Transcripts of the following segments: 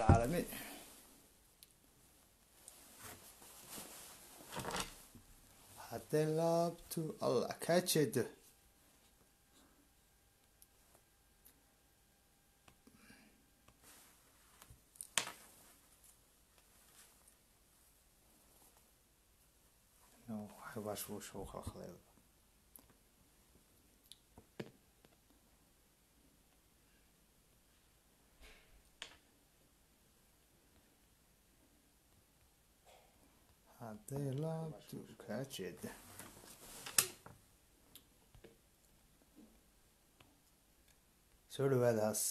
العالمين حتى لابتو الله كاتشد نو حباش وشو خلخ hadday laabtu kaa jeeda soo dhawaadahaas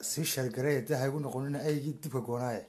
sii sheelgaraya dee haygu noqonina aygii dibka goonaaya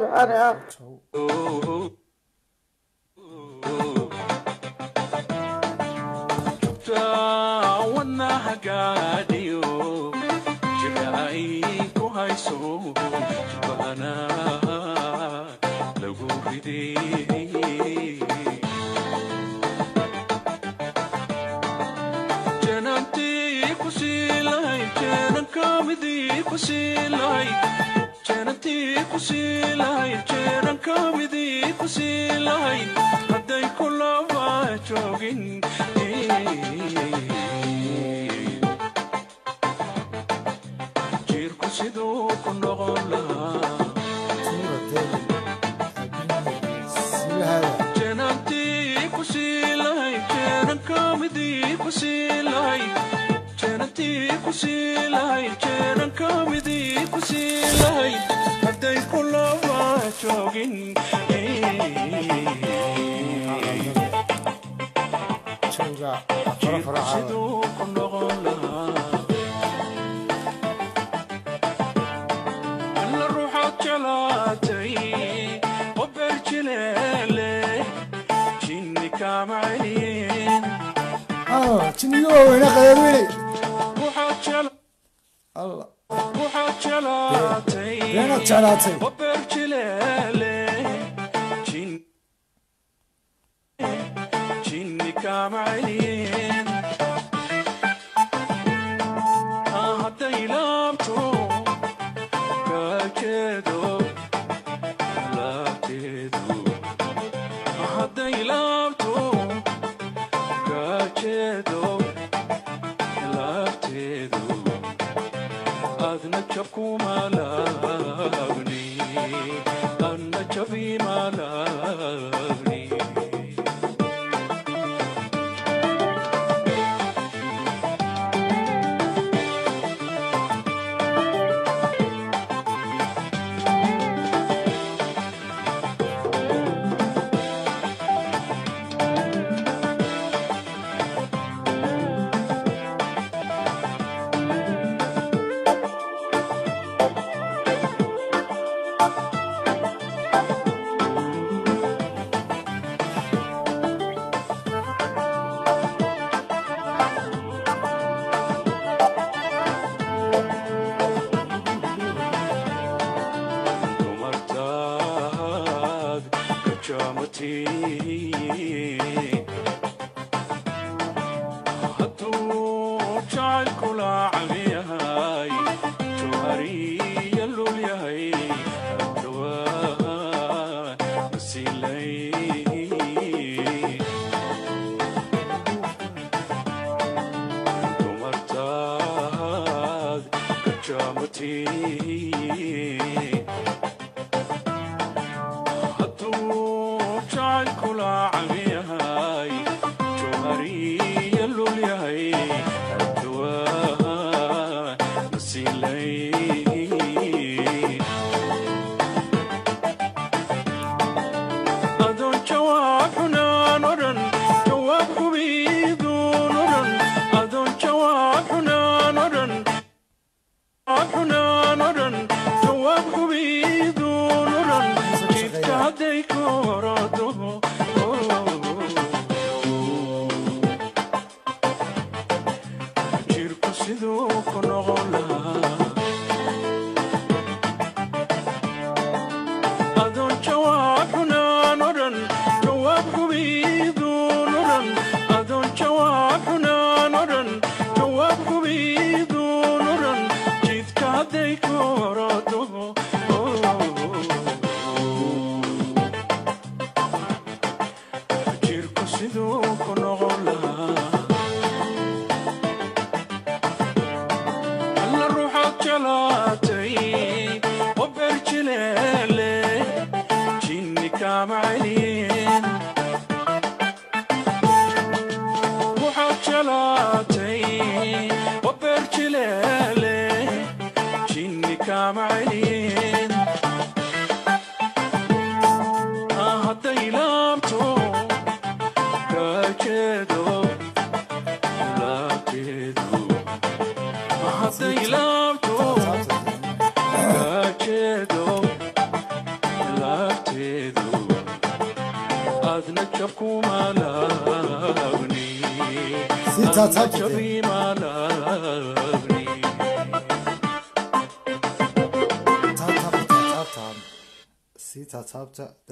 对吧？对呀。 쪽인 شدوكم لغلا كل الروح جلاتي قبل اه شنو وين قلبي روح جلاتي الله روح جلاتي وين جلاتي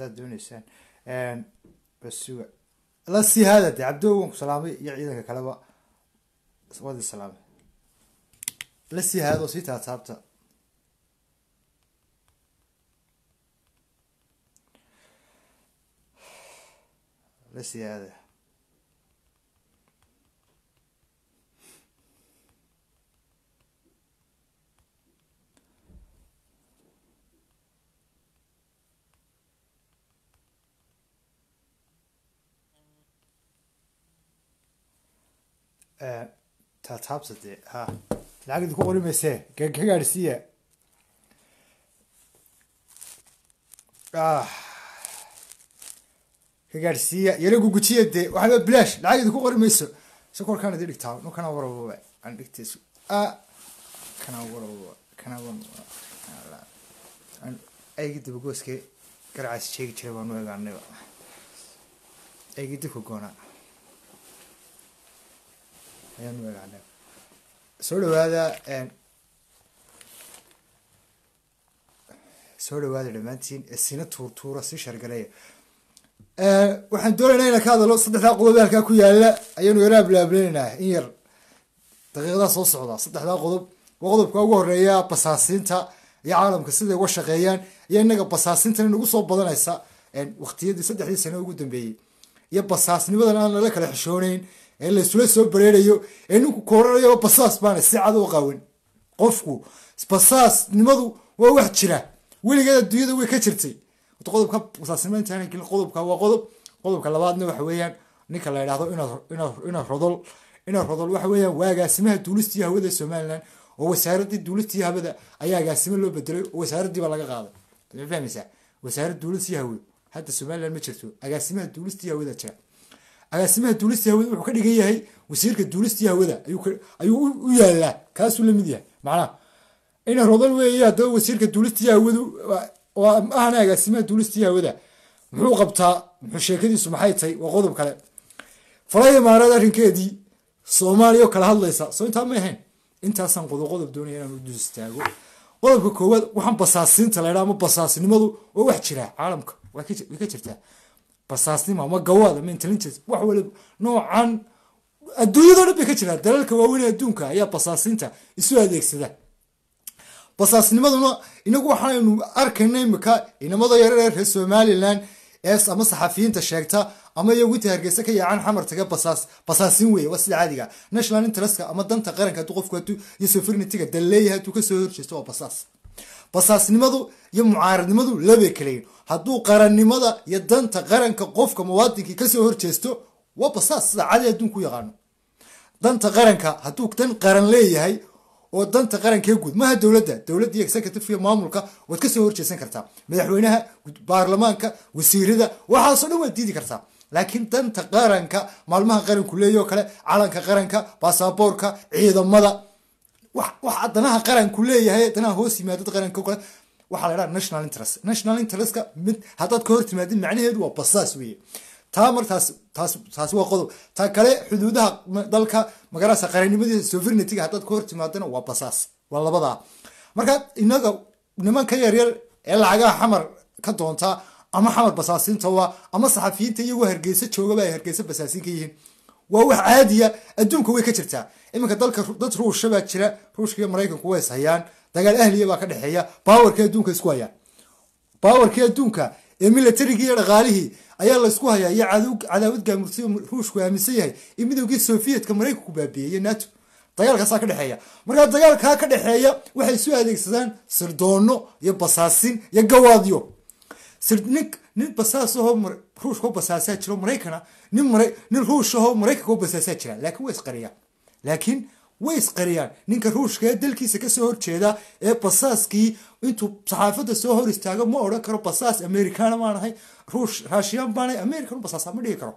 hadaad dooneysaan basuga la sii haada de cabdi waan ku salaamay iyo ciidanka kaleba waadi salaamay la sii haada oo sii taataabta la sii haada Eh, taataabsadee ha lacagda ku qori maysee ka ka gaadhsiiya ah. ka gaadhsiiya yala gugujiya dee waxaa bilaash lacagda ku qori mayso sokorkaan idi dhigtaa nu kana warababa aan dhigtayso a kana warababa kana warababa aygi dabagooskee garcaas sheegi jiray baan u egaanayba aygi dibka goonaa ayaanu egaanay soo dhawaada soo dhawaada dhammaantiin sina tuurtuura si shargalaya waxaan doonaynaa inaan ka hadalo saddexdaa qodob ee halkaa ku yaala ayaanu yaro ablaablanaynaa in yar daqiiqadaa soo socda saddexdaa qodob waa qodobka ugu horeeya basaasiinta iyo caalamka siday uga shaqeeyaan iyo inaga basaasintana nagu soo badanaysa waqtiyadii saddexdii sano ugu dambeeyey iyo basaasnimadan aan nala kala xishooneyn ee laysula soo bareerayo ee ninku koranayo basaas baana si cad u qawin qofku basaasnimadu waa wax jira weligeed adduunyada way ka jirtay qodobka basaasnimainta qodobka waa qodob qodobka labaadna waxa weeyaan ninka la idhahdo ina rodol ina rodol waxa weeyaan waa agaasimaha duulistiiyo hawada somalilan oo wasaaradii duulistiiyo hawada ayaa agaasimo loo bedelay oo wasaaraddiibaa laga qaaday fahmaysaa wasaarad duulistiiyo hawe hadda somalilan ma jirto agaasimaha duulistiiyo hawada jira agaasimaha duulista hawada wuxuu ka dhigan yahay wasiirka duulistii hawada ayuu u yaalaa kaasuu lamid yahay macnaha ina rodan weeye haddaba wasiirka duulistii hawadu ahna agaasimaha duulistii hawada muxuu qabtaa muxuu sheekadiisu maxay tahay waa qodob kale falaha imaaraad arrinkeedii soomaaliya kala hadlaysa soo intaa may ahayn intaasaan qodob qodob doonaya inaan u qodobka koowaad waxaan basaasiinta laydhaa ama basaasnimadu oo wax jiraa caalamka way ka jirtaa basaasnimo ama gawaad ama intelligence wax waliba noocan adduunyadoo dhan bay ka jiraa dalalka waaweyn ee adduunka ayaa basaasinta isu adeegsada basaasnimaduna inagu waxaanu arkayna imika inamada yarare reer somalilan ama saxafiyiinta sheegta ama iyagu inta hargeysa ka yaacan xamar taga basaasin wey waa sida caadiga national interestk ama danta qaranka aduu qofku iyo sovereigntyga dal leeyahay aduu kasoo horjeesto waa basaas basaasnimadu iyo mucaaradnimadu labay kaleyin hadduu qarannimada iyo danta qaranka qofka muwaadinkii kasoo horjeesto waba saas sida cadi adduun yaqaano danta qaranka hadduu dan qaran leeyahay oo danta qarankee guud maaha dowladda dowladda iyo executive iyo maamulka waad kasoo horjeesan kartaa madaxweynaha baarlamaanka wasiirada waxaasoo dhan waad diidi kartaa laakiin danta qaranka maalmaha qaranku leeyoo kale calanka qaranka baasaboorka ciidamada wax adanaha qaranku leeyahay danaha hoos yimaadada qaranka o kale waxaa la ydhaha national interest national interestka mid haddaad ka hortimaadid macnaheedu waa basaas weeye taa martaas taas taasi waa qodob taa kale xuduudaha dalka magarasa qarannimadiisa sovereignitiga haddaad ka hortimaadana waa basaas waa labadaa marka inaga nimanka yaryar ee lacagaha xamar ka doontaa ama xamar basaasiinta waa ama saxafiyiinta iyagoo hargeysa joogaba ay hargeysa basaasiin ka yihiin waa wax caadiya adduunka way ka jirtaa iminka dad ruusha baa jira ruushkaiyo maraykanku way ishayaan dagaal ahliya baa ka dhexeeya bawarkii adduunka isku hayaa bawarkii adduunka ee milatarigii iyo dhaqaalihii ayaa laysku hayaa iyo cadaawad gaamursiyo ruushku aaminsan yahay in midowgii sofiyetka maraykanku baabiyeeye nato dagaalkaasaa ka dhexeeya markaa dagaalkaa ka dhexeeya waxay isu adeegsadaan sirdoonno iyo basaasin iyo gawaadyo nin basaasahoo ruushka basaasaa jiro maraykana nin ruushahoo maraykanka u basaasaa jira laakiin way isqariyaan laakiin way isqariyaan ninka ruushka ee dalkiisa kasoo horjeeda ee basaaskii intuu saxaafada soo hor istaago ma odhan karo basaas americana maanahay ruush raashiyaan baanahay american basaasa ma dhigi karo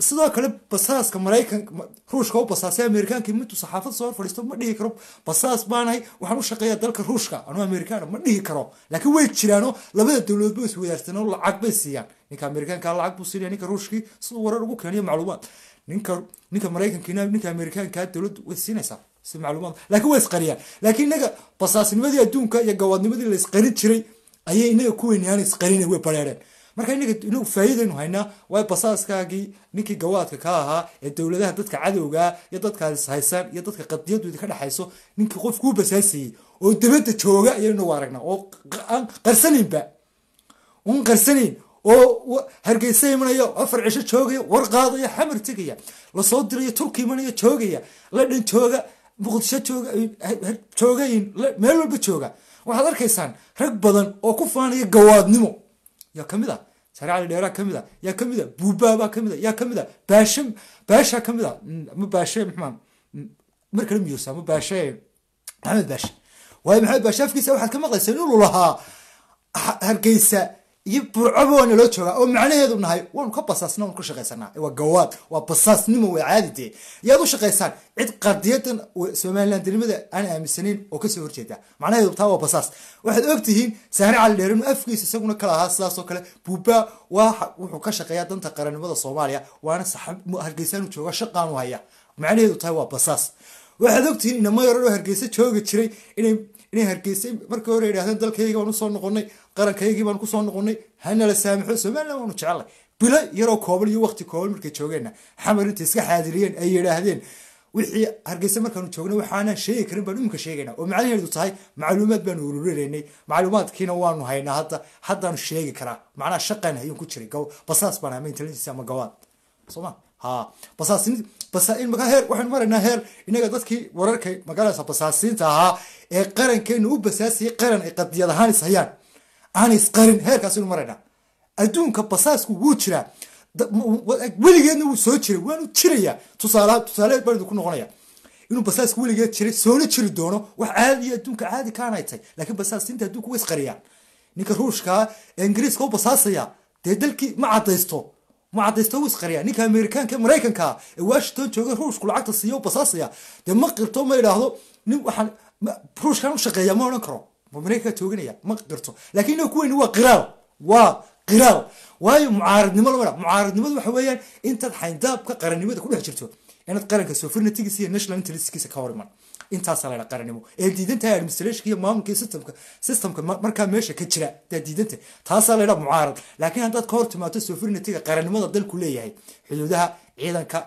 sidoo kale basaaska maraykanka ruushka u basaasay amerikaanka mitu saxaafad soo fadhiisto ma dhihi karo basaas baanahay waxaan u shaqeeyaa dalka ruushka anuu amerikaana ma dhihi karo laakiin way jiraano labada dowladood ba is wadaagsanoo lacag bay siiyaan ninka amerikaanka lacag buu siinaya ninka ruushkii siduu warar ugu keeniyo macluumaad ninka ninka maraykankiina ninka amerikaanka dowladdu way siinaysaa si macluumaad laakiin way isqariyaan laakiin inaga basaasnimadii adduunka iyo gawaadnimadii la isqarin jiray ayay inaga kuweynaaan isqarinay way bareereen marka inag faa'iidaynu haynaa waayo basaaskaagii ninkii gawaadka ka ahaa ee dowladaha dadka cadowgaa ah iyo dadkaas haysan iyo dadka qadiyadooda ka dhexayso ninkii qofkuu basaasiyey oo dabada jooga ayaynu aragnaa oo aan qarsanaynba un qarsanayn oo hargeysa imanayo afar cisho joogaya war qaadaya xamar tegaya lasoo dirayo turki imanaya joogaya ladhan jooga muqdisho joogayn meel walba jooga waxaad arkaysaan rag badan oo ku faanaya gawaadnimo yaa ka mid a sareecada dheeraa ka mid a yaa ka mid a buubaabaa ka mid a yaa ka mid a baashe baashaa ka mid a ma baashe maxmaa mar kale miyoosaa ma baashe maxamed baashe waayo maxamed baashe afkiisa waxaad ka maqlayseen inuu lahaa hargeysa iyo burcoba waa naloo joogaa oo macnaheedu nahay waanu ka basaasna waan ku shaqaysanaa waa gawaad waa basaasnimo way caadi dee yaad u shaqaysaan cid qardiyadan somalilandnimada aan aaminsanayn oo kasoo horjeeda macnaheedu taa waa basaas waxaad ogtihiin saani cali dheerinu afkiisa isaguna kala ahaa sidaasoo kale buuba waa wuxuu ka shaqeeyaa danta qarannimada soomaaliya waana hargeysaanu jooga shaqaanu haya macnaheedu tahay waa basaas waxaad ogtihiin inama yaran hargeysa joogi jiray inay inay hargeysay markii hore idhahdeen dalkaygii baan usoo noqonay qarankaygii baan kusoo noqonay hanala saamaxo somalilan waanu jecelnay bilo yaroo koobal iyo waqti koobal markay joogeenna xamar intay iska xaadiriyeen ay yidhaahdeen wixii hargeysa markaanu joogna waxaanaan sheegi karin baan imika sheegaynaa oo macnaheedu tahay macluumaad baanu ururinaynay macluumaadkiina waanu haynaa hadda haddaanu sheegi karaa macnaha shaqaan hayuun ku jiray basaas baan hamaa intelligence ama gawaad sooma ha basaas waxaan maraynaa heer inaga dadkii wararka magaaladaas basaasiinta ahaa ee qarankeenu u basaasiyey qaran ay qadiyad ahaan is hayaan aan isqarin heerkaasaynu maraynaa adduunka basaasku wuu jiraa weligeedna wuu soo jiray waanu jirayaa tusaaleed baanu ku noqonaya inuu basaasku weligeed jiray soona jiri doono wax caadiya adduunka caadi kaanay tahay laakiin basaasiinta adduunka wa isqariyaan ninka ruushkaa ee ingiriiska u basaasaya dee dalkii ma cadaysto mucadaysta u isqariya ninka amerikaanka maraykankaa ee washington jooga ruushku lacagta siiyo basaasaya dee ma qirto ma idhaahdo nin waxaan ruushkan u shaqeeya ma odhan karo maraykanka tooganaya ma qirto laakiin inoo kuweyni waa qiraal waa qiraal waayo mucaaridnimo lama dha mucaaridnimadu waxa weeyaan intaad xayndaabka qarannimada ku dhex jirto inaad qaranka sovereignitigiisa iyo national interestkiisa ka hor iman intaasa laydha qaranimo ee diidantaha administrationka iyo maamulka systemka systemka markaa meesha ka jira daa diidanta taasaa laydha mucaarad laakiin haddaad ka hor timaato sovereignity-ga dalku leeyahay xuduudaha ciidanka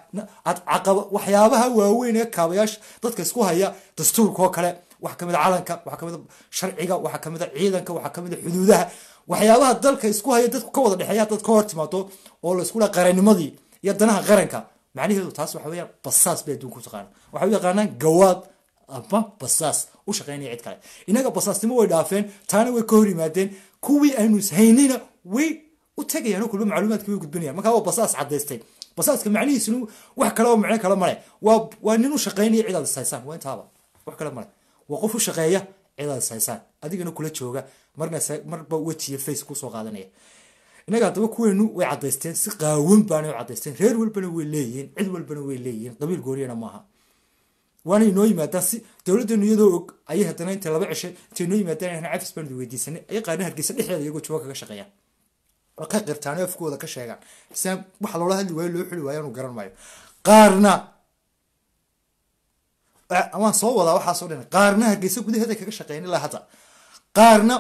caqaba waxyaabaha waaweyn ee kaabayaasha dadka isku haya dastuurka oo kale waxa kamida calanka waxa kamida sharciga waxa kamida ciidanka waxa kamida xuduudaha waxyaabaha dalka isku haya dadku ka wada dhexeeya dad ka hor timaado oo la dhaa qarannimadii iyo danaha qaranka macnaheedu taas waxa weeyaan basaas bay adduunku taqaana waxa u yaqaanaan gawaad aba basaas u shaqaynaya cid kale inaga basaasnimo way dhaafeen taana way ka hor yimaadeen kuwii aanu ishaynayna way u tegayaan oo kulba macluumaadka way gudbinayaan markaa waa basaas caddaystay basaaska macnihiisnu wax kale oo macno kale male waa nin u shaqaynaya cid aad waa intaaba wax kale male waa qof u shaqeeya cid aad adigana kula jooga marna marba wejiya face kusoo qaadanaya inaga haddaba kuweenu way caddaysteen si qaawan baanay u caddaysteen reer walbana way leeyihiin cid walbana way leeyihiin qabiil gooriyana maaha waana inoo yimaadaan si dowladdeenu iyadoo og ayay haddana intay laba ceshay intay inoo yimaadaan inaan cafis baanu weydiisanay ay qaarna hargeysa dhexeeda iyagoo jooga kaga shaqeeyaan oo ka qirtaano afkooda ka sheegaan xisaam waxa loola hadli waayo loo xuli waayo inuu garan maayo qaarna amaan soo wadaa waxaasoo dhan qaarna hargeysa gudaheeda kaga shaqeeyan ilaa hadda qaarna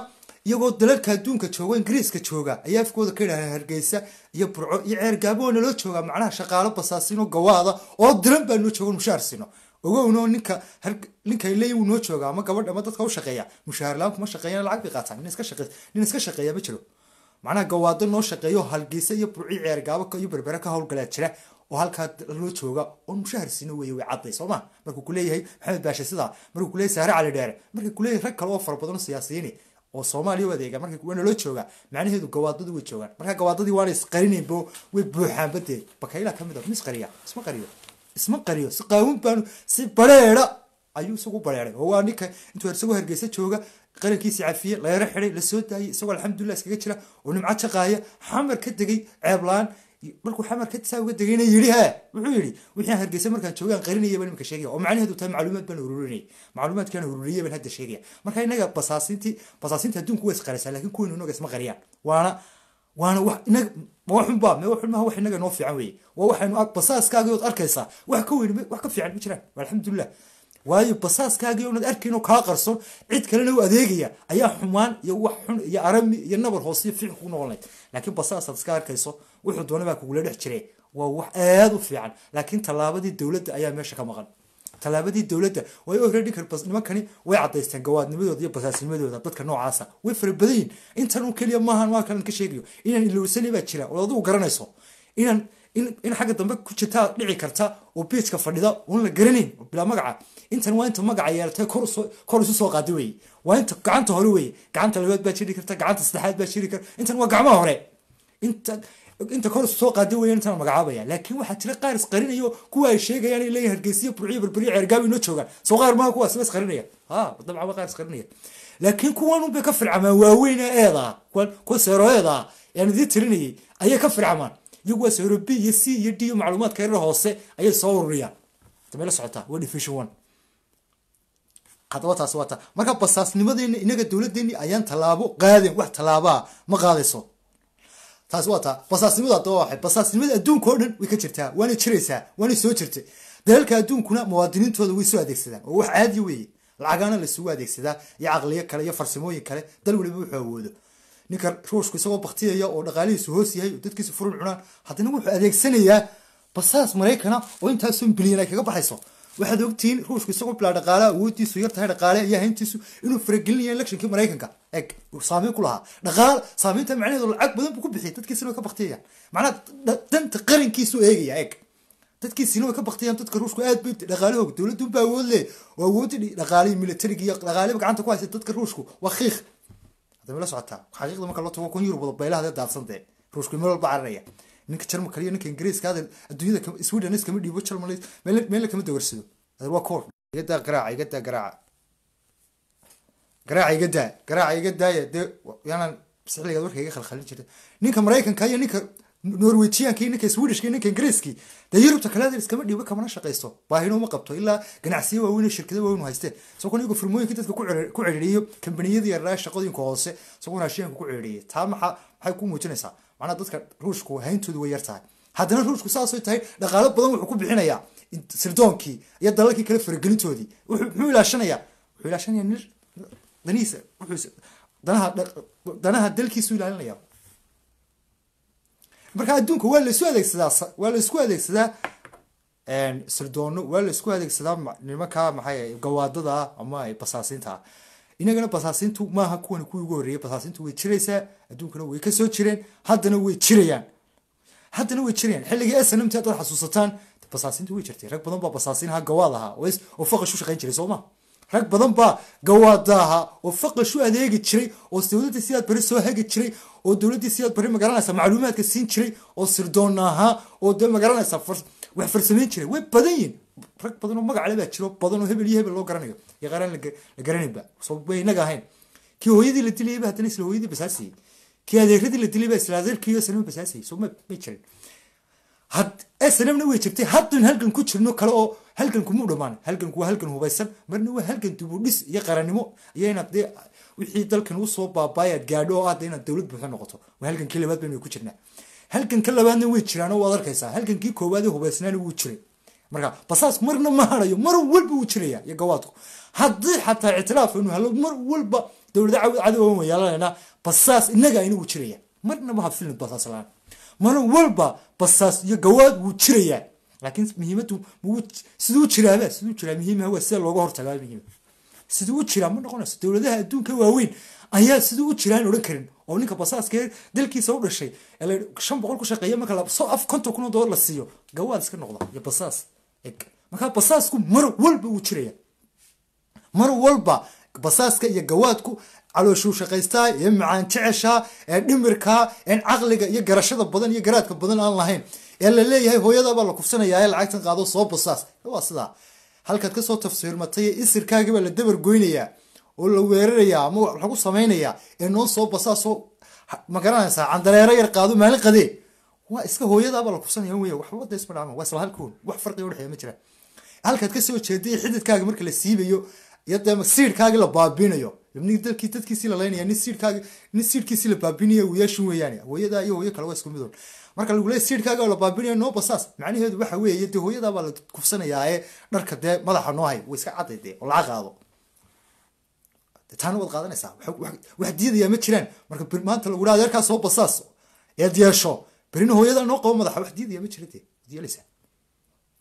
iyagoo dalalka adduunka jooga ingiriiska jooga ayaa afkooda ka yidhahda hargeysa iyo burco iyo ceergaaboona loo joogaa macnaha shaqaalo basaasino gawaada oo diran baa noo jooga mushaar siino ogowno ninka ninkale noo jooga ama gabadha ama dadka u shaqeeya mushaharlaan kuma shaqeeya lacag bay qaataan nin iska shaqeeya ma jiro macnaha gawaado noo shaqeeyo halgiisa iyo burci ceergaabo iyo berbere ka howlgalaa jira oo halkaa loo jooga oon mushahar siina weeye way cadday sooma markuu kuleeyahay maxamed baashe sidaa markuu kuleeyahy saare cali dheere markii kuleeyahy rag kale oo fara badan siyaasiyiini oo soomaaliya u adeega markay kuwana loo jooga macnaheedu gawaadadu way joogaan markaa gawaadadii waana isqarinaynbo way buuxaanbadeed bakayla ka mid ah, a misqariya isma qariyo isma qariyo si qaawin baan si bareera ayuu isagu bareeray oo waa ninka intuu isagoo hargeysa jooga qarankiisi cafiye lagala xiday lasoo daayay isagoo alxamdulilah iskaga jira oo nimco jaqaaya xamar ka degay ceeblaan markuu xamar kasaa uga degayna yidhi he wuxuu yidhi wixii hargeysa markaan joogaan qarinaya baan iminka sheegaya oo macnaheedu tahay macluumaad baan ururinayay macluumaadkaan ururiyay baan hadda sheegaya marka innaga basaasiintii basaasiinta adduunku way isqaraysaa lakin kuwaynu innaga isma qariyaan waana waana wax inaga wax xunba me wax xun maaha wax inaga fiican weeye waa waxaynu ag arkaysaa wax ka weyn wax ka fiican ma jiraan alxamdulilah waayo basaaskaagii oonad arkaynoo kaa qarson cid kalena u adeegaya ayaa xumaan iyo wax xun iyo arami iyo nabar hoos iyo fiic ku noqon layd laakiin basaasaad iska arkayso wuxuu doona baa kugula dhex jire waa wax aada u fiican laakiin tallaabadii dowladda ayaa meesha ka maqan tallaabadii dowladda way already nimankani way cadaysteen gawaadnimadooda iyo basaasnimadooda dadka noocaasa way fara intan u keliya maahan waa kalan ka sheegayo inaan ilowsani baa jira oo adigu garanayso inaan in xagga dambe ku jirtaa dhici karta oo biiska fadhida oon la garanayn bilaa magaca intan waa inta magaca yeeltay kor isu soo qaada weeye waa inta gacanta hore weeye gacanta labaad baa jiri karta gacanta saddexaad baa jiri karta intan waa gacmaha hore inta inta kor soo qaada weya magacaabaya laakiin waxaa jira qaar isqarinayo kuwa ay sheegayaan in leeyahay hargeysiyo burciyo berberiyo ceergaawi inoo joogaan soo qaar maaha kuwaas isqarinaya ha dabcan qaar isqarinaya laakiin kuwan unbay ka fircamaan waaweyn ee kuwan kuwa seeroeeda yaan idiin tirinayay ayay ka fircamaan iyagu waa seero b iyo c iyo d iyo macluumaadka yarar hoose ayay soo ururiyaan damay la socotaa waa division one haddaba taas waa taa marka basaasnimadeena inaga dowladdeeni ayaan tallaabo qaadeen wax tallaabaa ma qaadayso taasi waa taa basaasnimadu hadda waxay basaasnimada adduunka oo dhan way ka jirtaa waanay jiraysaa waanay soo jirtay dalalka adduunkuna muwaadiniintooda way soo adeegsadaan oo wax caadiya weeye lacagaana laisugu adeegsadaa iyo caqliyo kale iyo farsamooyin kale dal waliba wuxuu awoodo ninka ruushku isagoo baktiyaya oo dhaqaalihiisu hoos yahay oo dadkiisu furun cunaan haddana wuxuu adeegsanayaa basaas maraykana oo intaasoo bilyan ay kaga baxayso waxaad ogtihiin ruushku isagu bilaa dhaqaalaha awoodiisu yartahay dhaqaale iyo hayntiisu inuu faragelinaya electionkii maraykanka eg saameyn ku lahaa dhaqaal saameynta macnaheedu lacag badan buu ku bixiyay dadkiisina way ka baktiyayaan macnaha danta qarankiisuu eegaya eg dadkiisina way ka baktiyaan dadka ruushku aad bay dhaqaalahooga dowladdu baa awood leh oo awoodii dhaqaalihii militariga iyo dhaqaalihiba gacanta ku haysta dadka ruushku waa khiikh hadda mala socotaa xaqiiqda marka la tago kun yurub wada beylahadee daadsantee ruushku meel walba cararaya ninka jarma kaliya ninka ingiriiska hadal adduunyada sweden iskama dhiibo jarmal meella kama dawarsado waa cool igadaa garaaca igadaa garaaca garaaca iga daa garaaca iga daaya dee yaanaan sixligaad warka iga khalkhalin jirta ninka maraykanka iyo ninka norwegiyankii ninka swedishkii ninka ingiriiskii dee yurubta kaleada iskama dhiibo kamana shaqaysto baahino ma qabto ilaa ganacsiyo waaweyn shirkada waaweyn haystee soo kun iyagu dadka ku cedhiiyo kambaniyada yaraa shaqooyinka hoose soo kun ku cedhiiya taa maxaa maxay ku muujinaysaa manaa dadka ruushku hayntoodu way yartahay haddana ruushku saasay tahay dhaqaalo badan wuxuu ku bixinayaa sirdoonkii iyo dalalkii kale faragelintoodii muxuu ilaashanayaa wuxuu ilaashanaya nin danihiisa danaha danaha dalkiisu ilaalinaya marka adduunka waa laysu adeegsadaa waa laysku adeegsadaa sildoono waa laysku adeegsadaa nimankaa maxay gawaadada ama basaasiinta inagana basaasintu maaha kuwan kuwii ugu horreeyey basaasintu way jiraysaa adduunkana way ka jireen haddana way jirayaan haddana way jirayaan xilligii e snmt haddaad xasuusataan basaasintu way jirtay rag badan baa basaasinaha gawaad ahaa oo faqash shaqayn jiray sooma rag badan baa gawaada ahaa oo faqash adeegi jiray oo dowladdii sidaad bari soo hegi jiray oo dowladdii sidaad bari magaranaysa macluumaadka siin jiray oo sirdoona ahaa oo dee magaranaysa wax farsamayn jiray way badan yihin rag badan oo magacle baa jiro badan oo hebel iyo hebel loo garanayo garanbanaga ahan kii hooyadii la dilayba hadana isla hooyadii basaasiyey kii adeeradii la dilayba isla adeerkii sanama basaasiyey sooma may jirin sanamna way jirtay haddaan halgan ku jirno kale oo halganku muu dhamaan halganku waa halgan hubaysan marna waa halgan dibudhis iyo qarannimo iyo inaad dee wixii dalkan usoo baabaay aad gaadho oo aad inaad dowlad buuxo noqoto waa halgankii labaad baynu ku jirnaa halgan ka labaadna way jiraanoo waad arkaysaa halgankii koowaadee hubaysnaana wuu jiray marka basaas marna ma harayo mar walba wuu jiraya iyo gawaadku haddii xataa ictiraafn mar walba dowlada cadowan waan yeelanaynaa basaas inaga inagu jiraya marna ma habsilin basaaslaan mar walba basaas iyo gawaad wuu jirayaa laakiin muhiimadu siduu jiraaba siduu jiraa muhiimah waa sida looga hortagaa muhiim siduu jiraa ma noqonayso dowladaha adduunka waaweyn ayaa siduu u jiraan odhan karin oo ninka basaaskee dalkiisa u dhashay shan boqol ku shaqeeya marka konton kun oo la siiyo gawaad iska noqda iyo basaas markaa basaasku mar walba wuu jiraya mar walba basaaska iyo gawaadku calooshuu shaqaystaa iyo macaan jeceshaa ee dhimirkaa een caqliga iyo garashada badan iyo garaadka badan aan lahayn ee la leeyahay hooyadaabaa la kufsanayaa ee lacagtan qaado soo basaas waa sidaa halkaad kasoo tafsiirmatay isirkaagibaa la dabar goynayaa oo la weerarayaa ama lagu samaynayaa ee noon soo basaasoo ma garanaysaa candareero yar qaado maalin qadee waa iska hooyadaabaa la kufsanaya wey waxbada isma dhacma waa isla halkoon wax farqi udhexeeya ma jiraan halkaad kasoo jeediya xididkaaga marka la siibayo iyo dee la baabinayo ibnigi dadkiisii lalaynaya nin siidhkaagi nin siidhkiisii la baabinaya uyaashin weeyaane hooyadaa iyo hooyo kale waa isku mid marka lagu leey siidhkaaga la baabinaya nooba saas macnaheedu waxa weeye dee hooyadaabaa la kufsanayaa dharka dee madaxa noo hay way iska cadday dee oo laga qaado taana waad qaadanaysaa wax diidayaa ma jiraan marka maanta lagu dhaha adeerkaa basaas eed yeesho berina hooyadaa noo qabo madaxa wax diidaya ma jira dee ad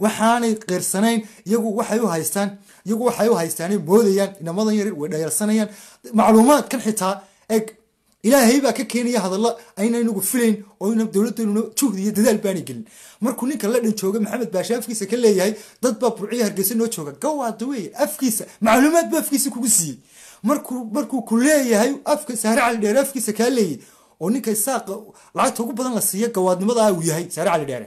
waxaanay qeersanayn iyagu waxay u haystaan iyagu waxay u haystaanay moodayaan inamadan yaryar way dhayalsanayaan macluumaadkan xitaa eg ilaahay baa ka keenaya hadalla ayna filayn oo ina juhdi iyo dadaal baanay gelin markuu ninka ladhan jooga maxamed baashe afkiisa ka leeyahay dad baa burciya hargeysa noo jooga gawaada weeye afkiisa macluumaad baa afkiisa kugu siiyey markuu markuu ku leeyahay afka saare cali dheere afkiisa kaa leeyay oo ninka saaqa lacagta ugu badan la siiya gawaadnimada uu yahay saare cali dheere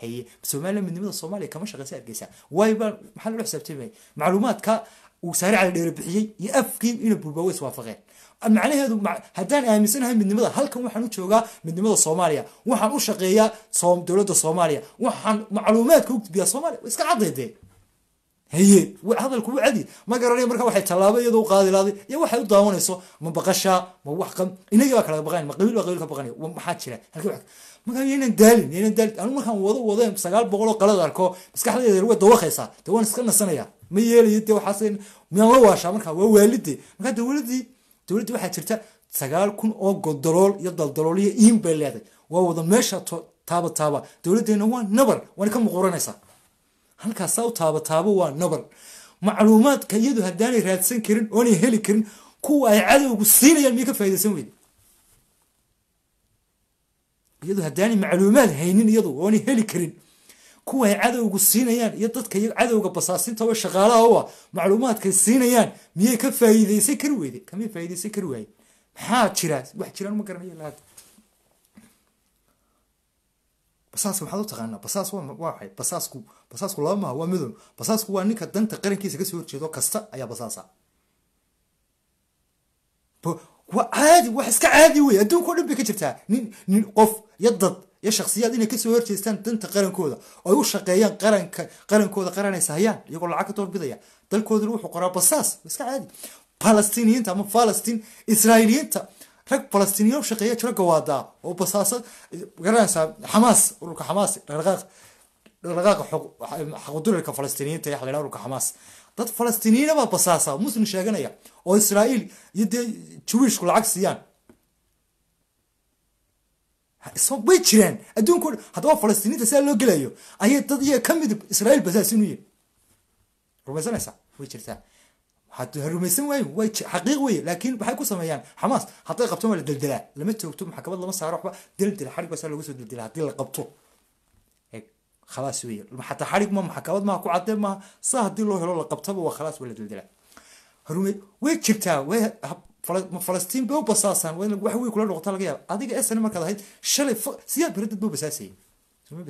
haye somaliya midnimada soomaaliya kama shaqeysa argeysa waybaa maxaa lalo xisaabtamaya macluumaadka uu saarica la dheera bixiyey iyo afkii ina burbaawo iswaafaqeen macnaheedu haddaan aaminsanahay midnimada halkan waxaan u joogaa midnimada soomaaliya waxaan u shaqeeyaa dowladda soomaaliya waxaan macluumaadka u gudbiyaa soomaliya iska cadayde haye hadalku u cadi ma garanaya marka waxay tallaabo iyadoo u qaadilaaday iyo waxay u daawanayso ma baqashaa ma wax inagii baa kala baqanay ma qabiil baa qabiil ka baqanaya maxaa jira halkii markaa yaynan daalin yaynan daalin anigu markaan wado wado sagaal boqoloo qalad arko maskaxdayda lagu dawaqaysaa dee waan iska nasanaya ma yeelayo dee waxaas miyaan la waashaa markaa waa waalidee markaa dowladdii dowladdii waxaa jirta sagaal kun oo godolool iyo daldalool iyo iin bay leedahay waa wada meesha taaba taaba dowladdeenna waa nabar waana ka muquuranaysaa halkaasaa u taaba taabo waa nabar macluumaadka iyadu haddaanay raadsan karin oonay heli karin kuwa ay cadowgu siinayaan miyay ka faa'iidaysan weyde iyadu haddaanay macluumaad haynin iyadu oonay heli karin kuwa ay cadowgu siinayaan iyo dadka cadowga basaasinta oo shaqaalaha u ah siinayaan miyay ka faa'iidaysan kari weyde kamay faa'iidaysan kari waaye maxaa jira wax jiraan ma garanayo lahaad basaaska maxaad u taqaanaa basaas waa waxay basaasku basaasku laba waa midun basaasku waa ninka danta qarankiisa kasoo horjeedo kasta ayaa basaasa caadi wax iska caadi wey adduunka o dhan bay ka jirtaa nin nin qof iyo dad iyo shaksiyaad inay kasoo horjeestaan danta qarankooda oo ay u shaqeeyaan qaranka qarankooda qaranaysa hayaan iyagoo lacag ka doorbidaya dalkooduna wuxuu qoraa basaas iska caadi palestiniyiinta ama falastin israa'iiliyiinta rag palestiniya u shaqeeya jiro gawaadaa oo basaasa garanaysaa xamaas ururka xamaas dhaqdhaqaaqa xaqudurarka falastiniyiinta yaxa la ururka xamaas dad falastiiniinaba basaasa muslim sheeganaya oo israa'iil iyo dee jawishku lacag siiyaan way jireen adduunko dhan haddaba falastiiniinta sidaa loo gelayo ayay dad iyaga ka midib israa'iil basaasinu yihin rumaysanaysaa way jirtaa rumaysan waayo way xaqiiq weeye laakiin waxay ku sameeyaan xamaas hadday qabtaan waa la deldelaa lama toogto maxkamad lama saaro waxba deldela xarig lagu soo deldelaa haddii la qabto khalaas wey xataa xarig ma maxkamad maha ku cadde maaha saa haddii loo helo la qabtaba waa khalaas waa la dildilaa horume way jirtaa way falastiin bay u basaasaan wax wey kula noqotaa laga yaaba adiga esn markaad ahayd shalay siyaad bere dad bau basaasayeen suma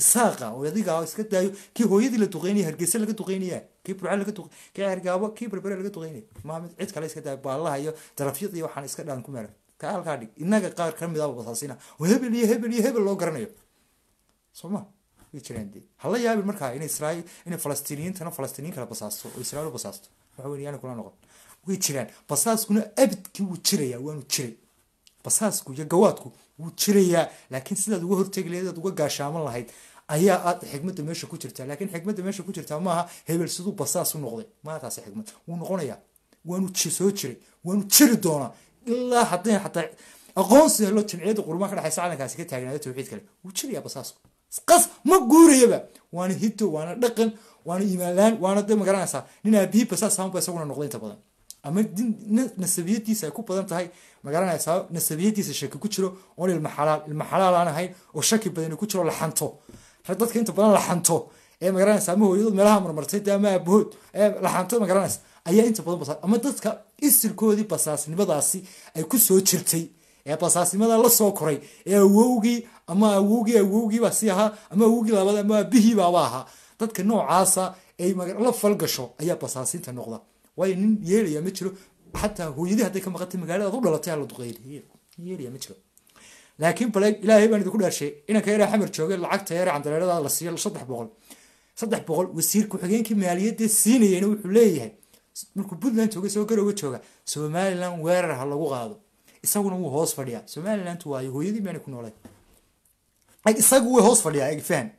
isaaqa oo adiga iska daayo kii hooyadii la duqeynaya hargeysa laga duqeynaya kii burca laga duq kii cergaabo kii berbere laga duqeynaya maa cid kale iska daayo baalaha iyo darafyada iyo waxaan iska dhaalan ku meelan kaa dhig innaga qaar ka mid aba basaasina oo hebel iyo hebel iyo hebel loo garanayo soo ma way jiraan de markaa in isral in falastiiniyiintana falastiiniyin kale basaasto oo israil basaasto waxa weye kula noqon way jiraan basaaskuna abadkii wuu jirayaa waanu jiray basaasku iyo gawaadku wuu jirayaa laakiin sidaad uga hortegi lahayd aad uga gaashaaman lahayd ayaa aad xikmadda meesha ku jirtaa laakiin xikmadda meesha ku jirtaa maaha hebel siduu basaas u noqday maaha taasi xikmad wuu noqonayaa waanu soo jiray waanu jiri doonaa ilaa hadday xataa aqoonsiga loo jamciyadda qurmaan ka dhexaysa calankaasi ka taagnaayo tawxiid kale wuu jirayaa basaasku qof ma guurayaba waana hito waana dhaqan waana imaanlaan waana de magaranaysaa nin aabihiiba saa saanba isaguna noqday inta badan ama nasabiyadiisa ay ku badan tahay magaranaysaa nasabiyadiisa shaki ku jiro oon ilma xalaal aan ahayn oo shaki badan ku jiro laxanto dadka inta badan laxanto ee magaranaysa ama hooyadood meelaha marmartay ama aabahood ee laxanto magaranaysa ayaa inta badan basaa ama dadka isilkoodii basaasnimadaasi ay kusoo jirtay ee basaasimada lasoo koray ee awowgii ama awowgii awowgiiba si ahaa ama awowgii labaad ama aabihiibaaba ahaa dadka noocaasa ay la falgasho ayaa basaasinta noqda waayo nin yeelaya ma jiro xataa hooyadii hadday ka maqantay magaaladaad u dhalatay hala duqeylyeelaya ma jiro laakiin bale ilaahay baan idinku dhaarshay inanka yare xamar joogay lacagta yare candareerada la siiyo saddex boqol saddex boqol wasiir ku-xigeenkii maaliyadda siinayeyna wuxuu leeyahay markuu puntland joogay soo garowga jooga somalilan weerar ha lagu qaado isaguna wuu hoos fadhiyaa somaliland waay hooyadii baana ku noolay isagu way hoos fadhiyaa egfan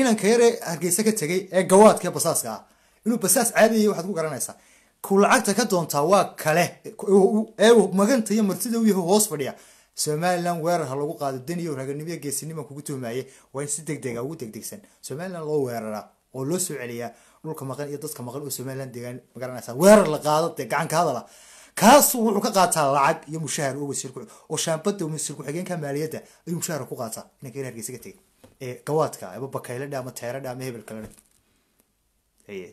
inanka yaree hargeysa ka tegay ee gawaadka basaaska ah inuu basaas caadiyay waxaad ku garanaysaa ku lacagta ka doontaa waa kale ee maganta iyo martida u yahay hoos fadhiya somaliland weerar ha lagu qaado daniyo raganimada geesinima kugu tuhmaye waa in si degdega ah ugu degdegsan somaliland loo weeraraa oo loo soo celiyaa dhulka maqan iyo dadka maqan oo somaliland deegaan magaranaysa weerar la qaado dee gacanka hadala kaasu wuxuu ka qaataa lacag iyo mushaahar oo shaambada wasiir ku-xigeenka maaliyadda ayuu mushaahar ku qaataa inanka hergeysaga tega ee gawaadka ama bakaylada ama teeradha ama hebel kalena haye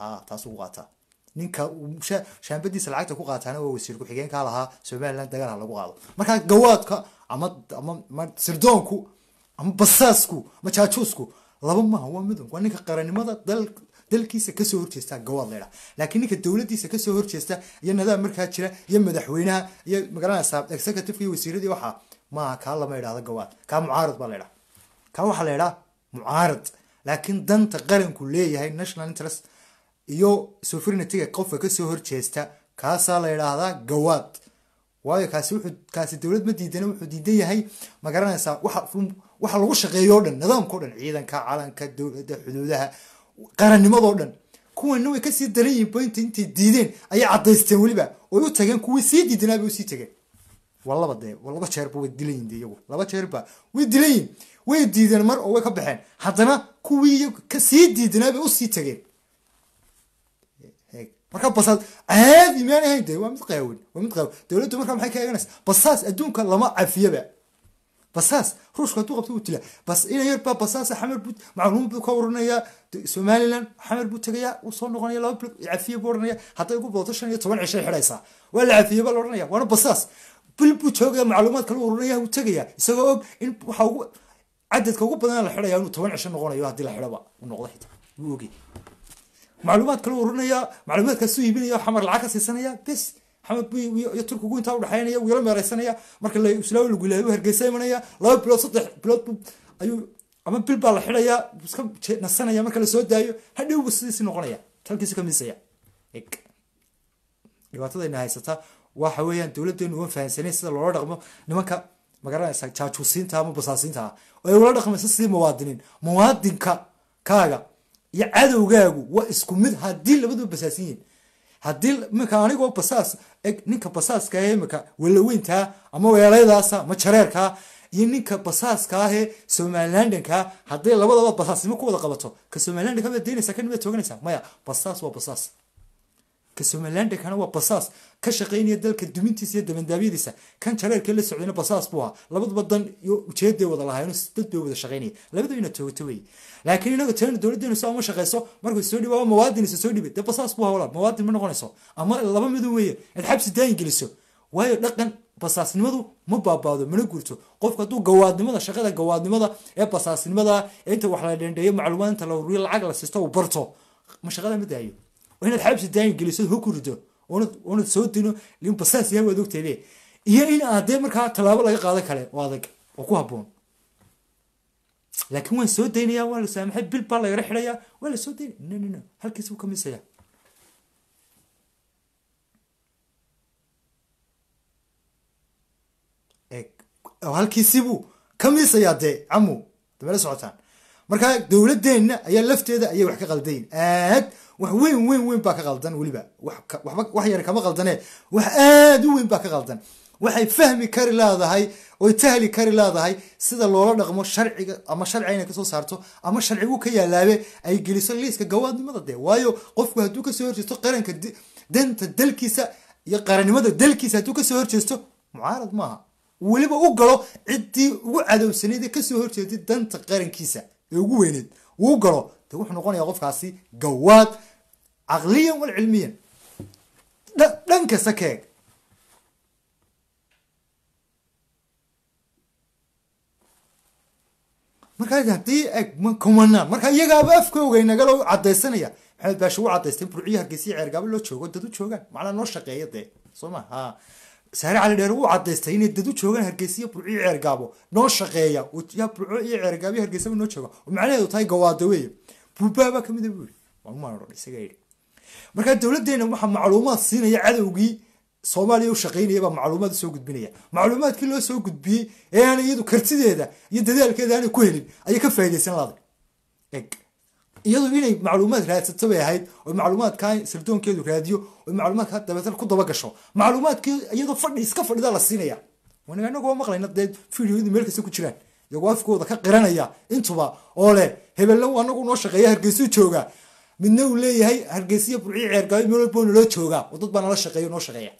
ah, taasuu ku qaataa ninka shaambadiisa lacagta ku qaataana waa wasiir ku-xigeenka lahaa somalilan dagaal ha lagu qaado markaa gawaadka ama ama sirdoonku ama basaasku ama jaajuusku laba maaha waa midun waa ninka qaranimada dalka dalkiisa kasoo horjeesta gawaad laydha laakiin ninka dowladiisa kasoo horjeesta iyo nadaab markaa jira iyo madaxweynaha iyo magaranaysaa executiveki wasiiradii waxaa maaha kaa lama idhahdo gawaad kaa mucaarad baa laydhaa kaa waxaa la ydhaa mucaarad laakiin danta qaranku leeyahay national interest iyo sovereignitiga qofka kasoo horjeesta kaasaa la ydhaahdaa gawaad waayo kaasi wuxuu kaasi dowlad ma diidana wuxuu diidan yahay ma garanaysaa waxa lagu shaqeeyo o dhan nidaamka dhan ciidanka calanka dowladda xuduudaha qarannimadoo dhan kuwanna way kasii daran yihiin boynta intay diideen ayay caddaysteen weliba oy u tageen kuwii sii diidanaabay usii tageen waa laba dee laba jeerba way dilan yihin laba jeerba way dilan way diideen mar oo way ka baxeen haddana kuwii sii diidanaabay usii tageen marka basaas caadi maan ahayn de waa mid qaawan waa mid qaawan dowladdu markaa maxay ka eeganaysa basaas adduunka lama cafiyaba basaas ruushka haduu qabta wuu dila bas ina yarbaa basaasa xamar buu macluum buu ka oranayaa somalilan xamar buu tegayaa uu soo noqonaya laba bilog cafiye buu oranaya hadday ugu booto shan iyo toban cishay xidhaysaa waa la cafiye baa la oranaya waana basaas bil buu joogaya macluumaad kala oranaya wuu tegayaa isagoo og in waxa ugu cadadka ugu badan la xidhaya inuu toban cisho noqonayo haddii la xidhaba u noqdo xitaa wuu ogey macluumaad kala oranaya macluumaadkaasuu iibinaya xamar lacag ka siisanaya bes maxamed turk ugu intaa udhexaynaya wuu yala meereysanaya marka slaa lagu ilahay hargeysa imanaya laba bilood saddex bilood ayuu ama bil baa la xidaya iska nasanaya marka lasoo daayo hadhowbu sidiisi noqonaya talkiisu ka miisaya dhibaatadayna haysata waxa weeyaan dowladeenu waan fahansanay sida loola dhaqmo nimanka magaranaysa jaajuusiinta ama basaasiinta ah oo ay ula dhaqmaysa sidii muwaadiniin muwaadinka kaaga iyo cadowgaagu waa isku mid haddii labaduba basaasin yihin haddii mika anigoo basaas eg ninka basaaska ahe imika walaweyntaa ama weelaydaasa ama jareerkaa iyo ninka basaaska ahee somalilandanka hadday labadaba basaasnimo ku wada qabato ka somalilandan ka mid daynaysa ka nimid tooganaysaa maya basaas waa basaas ka somalilandekana waa basaas ka shaqaynaya dalka dumintiisa iyo dabandaabyadiisa kan jareerkee la socdayna basaas buu ahaa labaduba dan iyo ujeeday wada lahaayeen dad bay wada shaqaynaya labadu ina toogto laakiin inaga tirana dowladdeenu saa uma shaqayso markuu soo dhibaaba mawaadin soo dhibay dee basaas buu hawlaa mawaadin ma noqonayso ama laba midu weeye ad xabsi daayin geliso waayo dhaqan basaasnimadu ma baabaado mana guurto qofku hadduu gawaadnimada shaqada gawaadnimada ee basaasnimada inta wax la dhendheeyo macluumaad inta la wuriyo lacag la siisto uu barto ma shaqada ma daayo inaad xabsi daayin geliso ho ku rido unad soo dilo limba saas yahay waad ogteele iyo in aan markaa tallaabo laga qaado kale oo adag oo ku habboon laakiin waan soo daynayaa waa la saamaxay bil baa lagala xidhayaa waa la soo daynaya no no no halkiis buu ka misayaa halkiisibuu ka dee camu damela socotaan markaa dowladdeenna ayaa lafteeda ayay wax ka qaldayn aad wax weyn weyn weyn baa ka qaldan weliba wax yar kama qaldane wax aad u weyn baa ka qaldan waxay fahmi kari leedahay oy tahli kari leedahay sida loola dhaqmo sharciga ama sharciga inay kasoo saarto ama sharcigu ka yaalaabe ay geliso liiska gawaadnimada dee waayo qofku hadduu kasoo horjeesto qaranka danta dalkiisa iyo qarannimada dalkiisa hadduu kasoo horjeesto mucaarad maaha weliba u galo ciddii ugu cadowsanayd ee kasoo horjeeday danta qarankiisa ee ugu weyneed wuu galo dee wuxuu noqonayaa qofkaasi gawaad caqliyan walcilmiyan dhan kasta ka eeg markaa hadii eeg kumanaan markaa iyagaaba afkooga inagalo cadaysanaya maxamed baasha u cadaystay in burciyo hargeysa iyo loo joogo dad u joogaan macnaa noo shaqeeya dee soo ha saare cali dheer u cadaystay inay dad u joogaan hargeysa iyo burciyo ceergaabo noo shaqeeya yaa burco iyo ceergaabo iyo hargeysa noo jooga macnaheedu tahay gawaada weeye buubaaba kamida buu yiri waa umaan odhan isaga yidhi markaa dowladeena waxaa macluumaad siinaya cadowgii soomaaliya u shaqaynaybaa macluumaad usoo gudbinaya macluumaadkii loo soo gudbiyey ee aan iyadu kartideeda iyo dadaalkeeda aanay ku helin ayay ka faa'idaysan laday iyadu inay macluumaad raadsato bay ahayd oo macluumaadkaa sirdoonkeedu raadiyo oo macluumaadkaa dabeetana ku dabagasho macluumaadkii iyadoo fadhi iska fadhida la siinaya wanaga inagu maqlayna dee fideoyadu meel ku jiraan iyagoo afkooda ka qiranaya intuba oo leh hebelna anagu noo shaqeeya hargeysuu jooga midna uu leeyahay hargeysiyo burciyo ceergaayo meel walba naloo joogaa oo dad baa nala shaqeeyo noo shaqeeya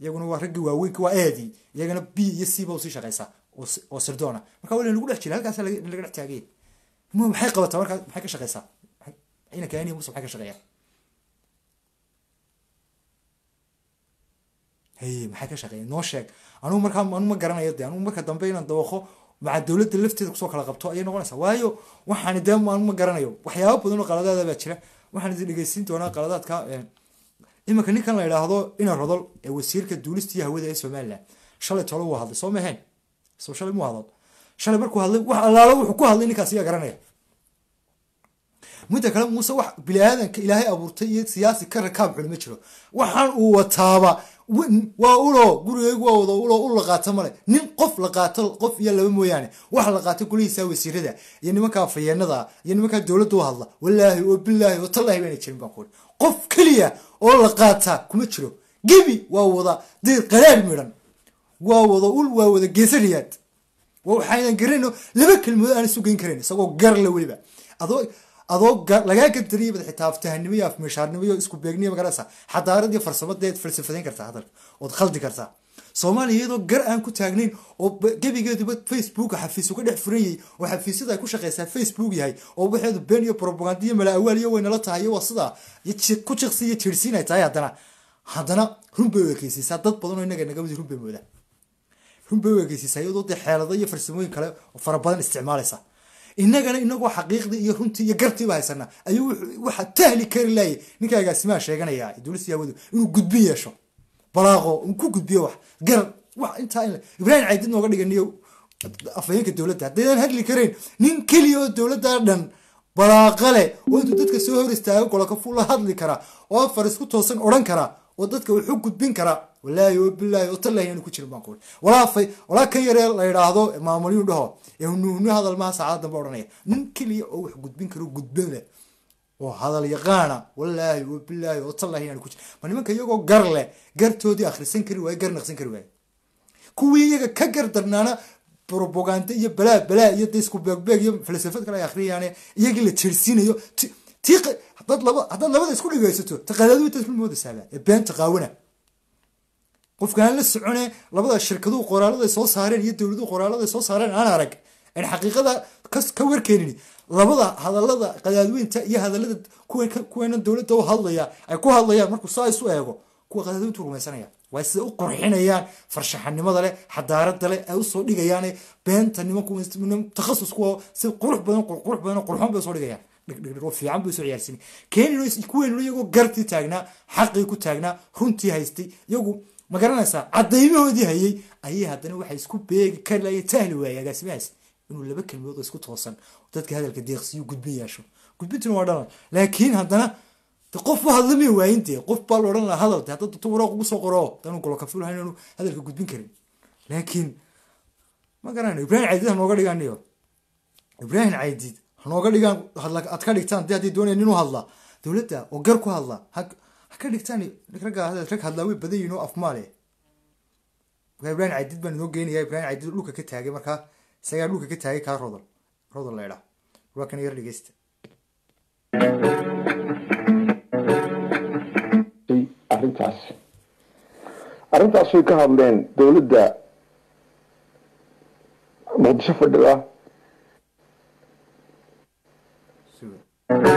iyaguna waa raggii waaweynka waa aadii iyagana b iyo c ba usii shaqeysa oo sirdoona marka waa lagu dhex jira halkaas laga dhex taageen maxay qabataa markaa maxay ka shaqeysaa ciidanka ani maxay ka shaqeeyaa maxay ka shaqeeyaa noo sheeg anugu markaa anugu garanayo dee anugu marka dambe inaan dabaqo maxaa dowladda lafteeda kusoo kala qabto ayay noqonaysaa waayo waxaan dee ma garanayo waxyaaba badan oo qaladaada baa jira waxaan idin dhegeysiin doonaa qaladaadka eh, iminka ninkan la idhaahdo ina rodol ee wasiirka duulistiiyo hawada ee somalilan shalay tole wuu hadlay soo maheen soo shalay muu hadlay shalay markuu hadlay wax allaalo wuxuu ku hadlay ninkaas iyaa garanaya mudda kale muuse wax bini aadanka ilaahay abuurtay iyo siyaasi ka rakaab xuli ma jiro waxaan uu wataaba waa ulo gurigaygu waa wada ulo ul la male nin qof la qof iyo laba mooyaane wax la qaato golihiisaa wasiirada iyo nimankaa fayeenada iyo nimankaa dowladda u hadla wallaahi oo bilaahi oo tallaahi baana jirin baan kuuri qof keliya oo la qaataa kuma jiro gebi waa wada diir qaraar midhan waa wada ul waa wada geesariyaad waa waxaaynan garanayno laba kelimood aan isu geyn karayn isagoo gar la weliba adoo adoo lagaa gantariyay bad xitaa aftahanimo isku beegniyo magarasa xadaarad farsamadeed falsafadayn kartaa hadalka ood khaldi kartaa soomaaliya iyadoo gar aan ku taagnayn oo gebigeeduba facebook xafiis uga dhex furan yahay oo xafiisyada ay ku shaqeysaa facebook yahay oo waxeedu been iyo probaganda iyo malaawaaliyo waynala tahay iyo waa sidaa ku jiqsi iyo jiirsiin ay tahay haddana haddana runbay u ekeysiisaa dad badan oo innaga nagamid runbay mooda runbay u ekeysiisaa iyadoo dee xeelado iyo farsamooyin kale oo fara badan isticmaalaysa inagana inagoo xaqiiqdii iyo runtii iyo gartiiba haysanaa ayuu waxa tahli kari laayay ninkaygaasimaa sheeganaya duulisiyaawadu inuu gudbi yeesho balaaqo uu ku gudbiyo wax gar wax intaa in ibraahim caydid nooga dhiganiyo afhayeenka dowladda haddaydan hadli karayn nin keliya oo dowladdaa dhan balaaqale oo intuu dadka soo hor istaago golaka fuu la hadli karaa oo far isku toosan odhan karaa oo dadka wuxuu gudbin karaa walaahi wabilaahi oo tallahi aanu ku jirin baan kuuri walaa fay walaa kan yaree la yidhaahdo maamulyu dhaho ee nuhnu hadal maha saacada odhanaya nin keliya oo wax gudbin karo gudbada oo hadal yaqaana walaahi wabilaahi oo tallahi ku jirin ma nimanka iyagoo gar leh gartoodii akhrisan kari waaye gar naqsan kari waaye kuwii iyaga ka gar darnaana propaganda iyo balaa balaa iyo de beegbeeg iyo falasafad kale ay akhriyayaane iyagii la jeersiinayo hadaad labada isku dhegeysato taqaadaad intaad ku moodaysaaba ee beenta qaawana qofkaan la socone labada shirkaduhu qoraaladay soo saareen iyo dowladuhu qoraaladay soo saareen aan arag aan xaqiiqada ka warkeenin labada hadalada qadaadweynta iyo hadalada kuweena dowladda u hadlaya ay ku hadlayaan markuu saa isu eego kuwa qadaadweyntu rumaysanaya waa sida u qurxinayaan farshaxanimada leh xadaarada leh ay usoo dhigayaane beenta nimanku takhasus kuwa si qurux badan qurqurux badan qurxon bay usoo dhigayaan dhigdhigo fiican buu iso ciyaarsanay keni kuweynlo iyagoo gartii taagnaa xaqii ku taagnaa runtii haystay iyagu ma garanaysaa caddaymahoodii hayay ayay haddana waxay isku beegi karlaye tahli waayey agaasimahaas inuu laba kelmood oo isku toosan dadka hadalka deeqsiyo gudbin yeesho gudbintuna waa dhalan laakiin haddana qof u hadlami waayin dee qof baa la odhan hadal dee hadda tu waraaq ugu soo qoro danu golokaful hayn anu hadalka gudbin karin laakiin ma garanayo ibrahim caydiid ha nooga dhiganayo ibrahim caydiid noga dhigaan aad ka dhigtaan de hadday doonaya nin u hadlaa dowladda oo gar ku hadla ka dhigtaan ragga rag hadlaa way badan yihin oo afmaale ibrahim cadid baan inoo geenaya ibrahim cadid dhulka ka taagay markaa isagaa dhulka ka taagay kaa rodol rodol laydhaa waa kana yar dhegeysta arrintaas arrintaas ka hadleen dowladda muqdisho fadhiga ramaan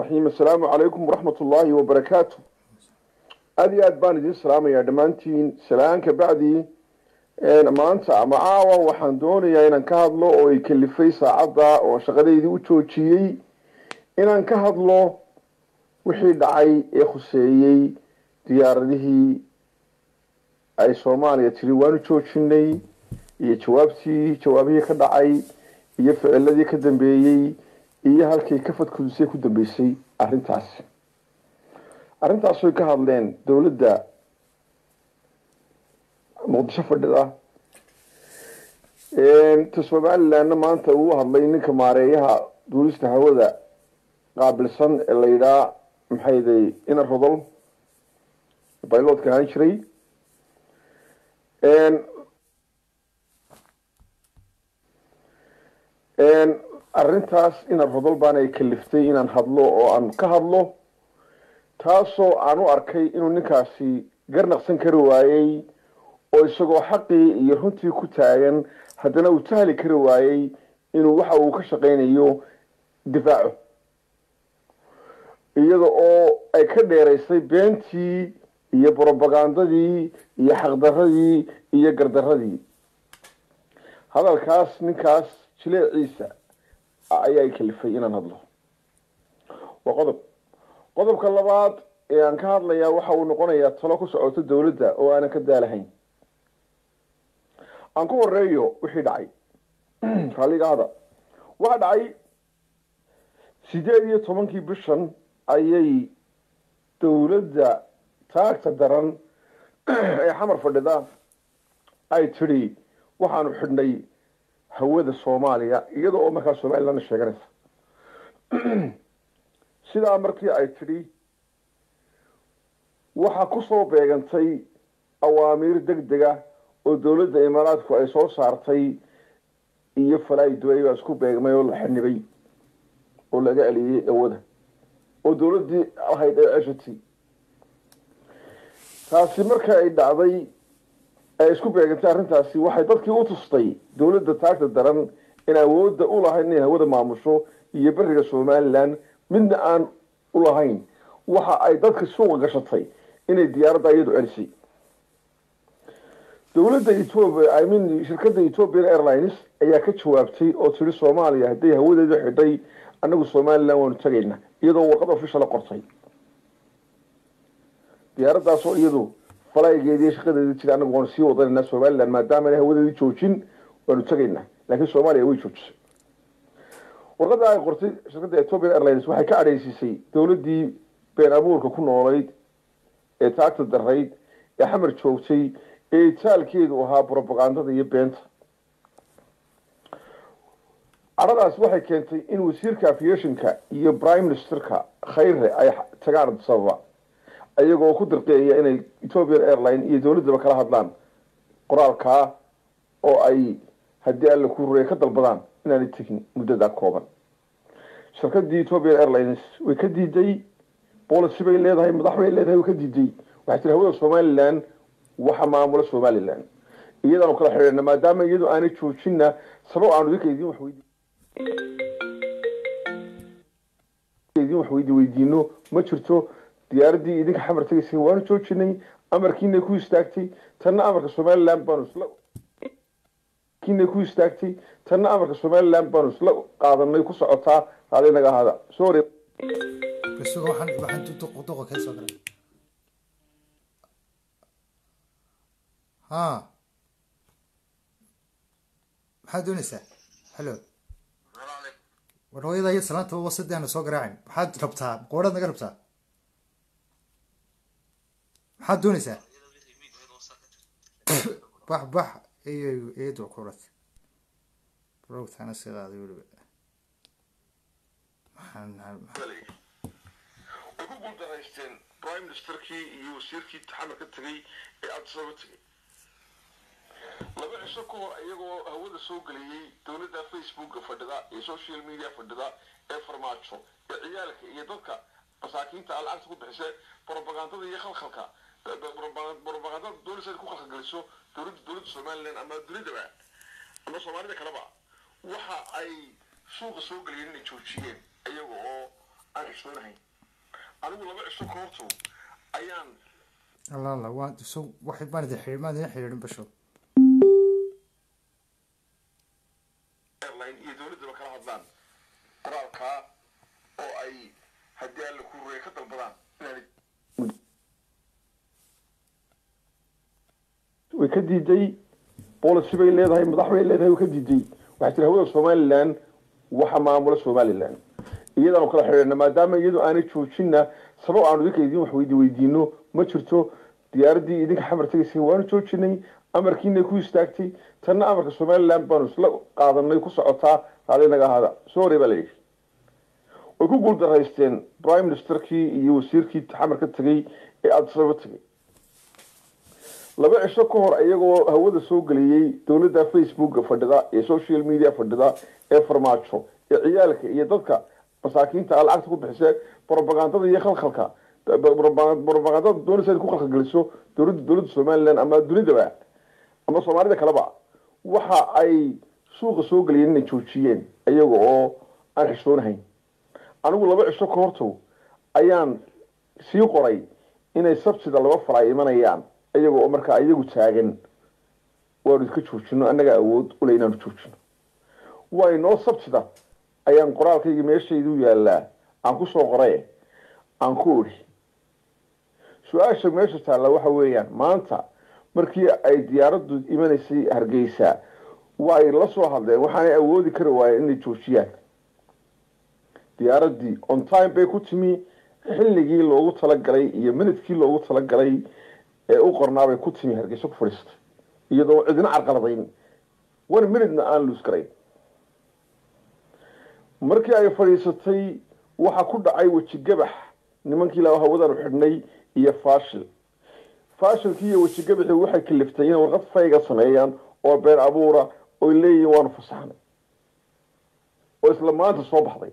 raxiim assalaamu calaykum waraxmat ullaahi wabarakaatu aad iyo aad baan idiin salaamayaa dhammaantiin salaanka bacdii maanta ama caawa waxaan doonayaa inaan ka hadlo oo ay kalifay saacadda oo shaqadeydii u joojiyey inaan ka hadlo wixii dhacay ee khuseeyey diyaaradihii ay soomaaliya tiri waanu joojinay iyo jawaabtii jawaabihii ka dhacay iyo ficiladii ka dambeeyey iyo halkay kafadkudusay ku dambeysay arrintaasi arrintaas way ka hadleen dowladda muqdisho fadhida tesomalilanna maanta uu hadlay ninka maareeyaha duulista hawada qaabilsan ee la yidhaha maxayday ina rodol byloodka ahaan jiray arintaas ina rodol baanay kaliftay inaan hadlo oo aan ka hadlo taasoo aan u arkay inuu ninkaasi garnaqsan kari waayey oo isagoo xaqii iyo runtii ku taagan haddana uu tahli kari waayey inuu waxa uu ka shaqaynayo difaaco iyada oo ay ka dheeraysay beentii iyo brobagandadii iyo xaqdaradii iyo gardaradii hadalkaas ninkaas jileeciisa ayaa kalifay inaan hadlo waa qodob qodobka labaad ee aan ka hadlayaa waxa uu noqonayaa talo ku socoto dowladda oo aanan ka daalahayn aan ku horeeyo wixii dhacay ralligaada waxaa dhacay sideed iyo tobankii bishan ayay dowladda taagta daran ee xamar fadhida ay tidhi waxaanu xidhnay hawada soomaaliya iyada oo markaa somalilana sheeganaysa sidaa markii ay tidhi waxaa ku soo beegantay awaamiir deg dega oo dowladda imaaraadku ay soo saartay iyo falaiduwey baa isku beegmay oo la xinibay oo laga celiyey dhawada oo dowladdii ahayd ay ceshatay taasi marka ay dhacday ay isku beegantay arrintaasi waxay dadkii u tustay dowladda taagta daran in awoodda u lahayn inay hawada maamusho iyo beriga somalilan midna aan u lahayn waxa ay dadka suuqa gashatay inay diyaaradda iyadu celisay dowladda etoobia i mean shirkadda ethiopian airlines ayaa ka jawaabtay oo tiri soomaaliya hadday hawadeeda xidhay annagu somaliland waanu tagaynaa iyadoo warqad ofishal qortay diyaaradaasoo iyadu falaigeediiyo shaqadeeda jira anagu waanu sii wadanaynaa somaliland maadaama hawadeeda joojin waanu tagaynaa laakiin soomaaliya way joojisay warqadda ay qortay shirkadda ethiopian airlines waxay ka cadhaysiisay dowladdii been abuurka ku noolayd ee taagta darayd ee xamar joogtay ee jaalkeedu ahaa brobagandada iyo beenta aradaas waxay keentay in wasiirka aviationka iyo prime ministerka khayre ay tagaan sababa ababa ayagoo ku dirqeeya inay ethopian airline iyo dowladdaba kala hadlaan qoraalkaa oo ay haddii alla ku rureeya ka dalbadaan inaanay tegin muddadaa kooban shirkadii ethopian airlines way ka diiday policy bay leedahay madax bay leedahay way ka diiday waxay tiri hawada somalilan waxa maamula somalilan iyadaanu kala xidhiirna maadaama iyadu aanay joojinna sabab aanu idinka idin waxweydiidin weydiino ma jirto diyaaradii idinka xamar tegaysay waanu joojinay amarkiinay ku istaagtay tanna amarka somalilan baanu isla kiinay ku istaagtay tanna amarka somalilan baanu isla qaadanay ku socotaa haday naga sorry maxaad dooneysaa alo war hooyadaya salaantaba wasadi aanu soo garaacin maxaad rabtaa qoorhaad naga rabtaa maxaad dooneysaa bax bax eedu kurat rowtana sidaada weliba ugu guuldareysteen prime ministerkii iyo wasiirkii taxamarka tagay ee addisaba tagay laba cisho ka hor iyagoo hawada soo gelayay dowladda facebooka fadhida ee social media fadhida ee farmaajo ee ciyaalka iyo dadka masaakiinta lacagta ku bixise brobagandada iyo khalkhalka robagandada dowlasa ku khalkhalgeliso dowlada dowladda somaliland ama dunidaba ama soomaalida kaleba waxa ay suuqa soo gelayeen inay joojiyeen iyaga oo aan cisoonahayn anigu laba cisho ka horto ayaan alala waan waxay maanidin xidhiidh maanidin xidhiidhin basho ahayn iyo dowladduba kala hadlaan qoraalkaa oo ay haddii alla ku rureeya ka dalbadaan way ka diiday boolicy bay leedahay madaxbay leedahay way ka diiday waxay tiri hawada somalilan waxa maamula somalilan iyadaanu kala xidhiirna maadaama iyadu aanay joojinna sabab aanu idinka idin wax weydiino ma jirto diyaaraddii idinka xamar tegaysay waanu joojinay amarkiinay ku istaagtay tanna amarka somalilan baanu isla qaadanay ku socotaa raali naga ahaada sory baa layidhi way ku guuldaraysteen prime ministerkii iyo wasiirkii xamarka tegey ee adisaba tegey laba cisho ka hor iyagoo hawada soo geliyey dowladda facebooka fadhida ee social media fadhida ee farmaajo ee ciyaalka iyo dadka masaakiinta a lacagta ku bixisee brobagandada iyo khalkhalka brobagandada doonaysa ku khalkal geliso dowladda dowladda somalilan ama dunidaba ama soomaalida kaleba waxa ay suuqa soo geliyeen inay joojiyeen iyaga oo aan xisoonahayn anigu laba cisho ka hortow ayaan sii qoray inay sabtida laba fara imanayaan iyaga oo markaa iyagu taagan waanu iska joojino annaga awood ule inaanu joojino waa inoo sabtida ayaan qoraalkaygii meeshayduu yaallaa aan ku soo qoraye aan ku odhi su-aasha meesha taalla waxa weeyaan maanta markii ay diyaaraddu imanaysay hargeysa way la soo hadleen waxaanay awoodi kari waayeen inay joojiyaan diyaaraddii on time bay ku timi xilligii loogu talagalay iyo minidkii loogu talagalay ee u qornaabay ku timi hargeysa ku fadhiistay iyadoo cidina carqaladayn war minidna aan luus markii ay fadhiisatay waxaa ku dhacay weji gabax nimankii hawadaanu xidhnay iyo faashil faashilkii iyo wejigabixii waxay kaliftay inay warqad fayga sameeyaan oo been abuura oy leeyihin waanu fasaxnay oo isla maanta soo baxday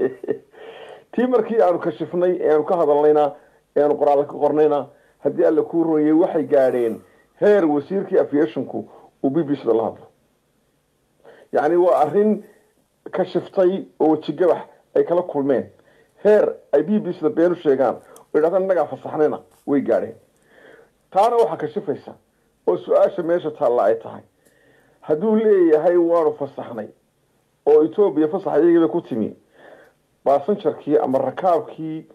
tii markii aanu kashifnay eanu ka hadalnaynaa eanu qoraalla ka qornayna haddii alla kuu royay waxay gaadheen heer wasiirkii aviationku uu b b c da la hadlo yacni waa arrin kashiftay oo wejigabax ay kala kulmeen heer ay b b c da been u sheegaan oo yidhahda innagaa fasaxnayna way gaadheen taana waxaa kashifaysa oo su-aasha meesha taalla ay tahay hadduu leeyahay waanu fasaxnay oo etoobiya fasax iyagiiba ku timi baasanjarkii ama rakaabkii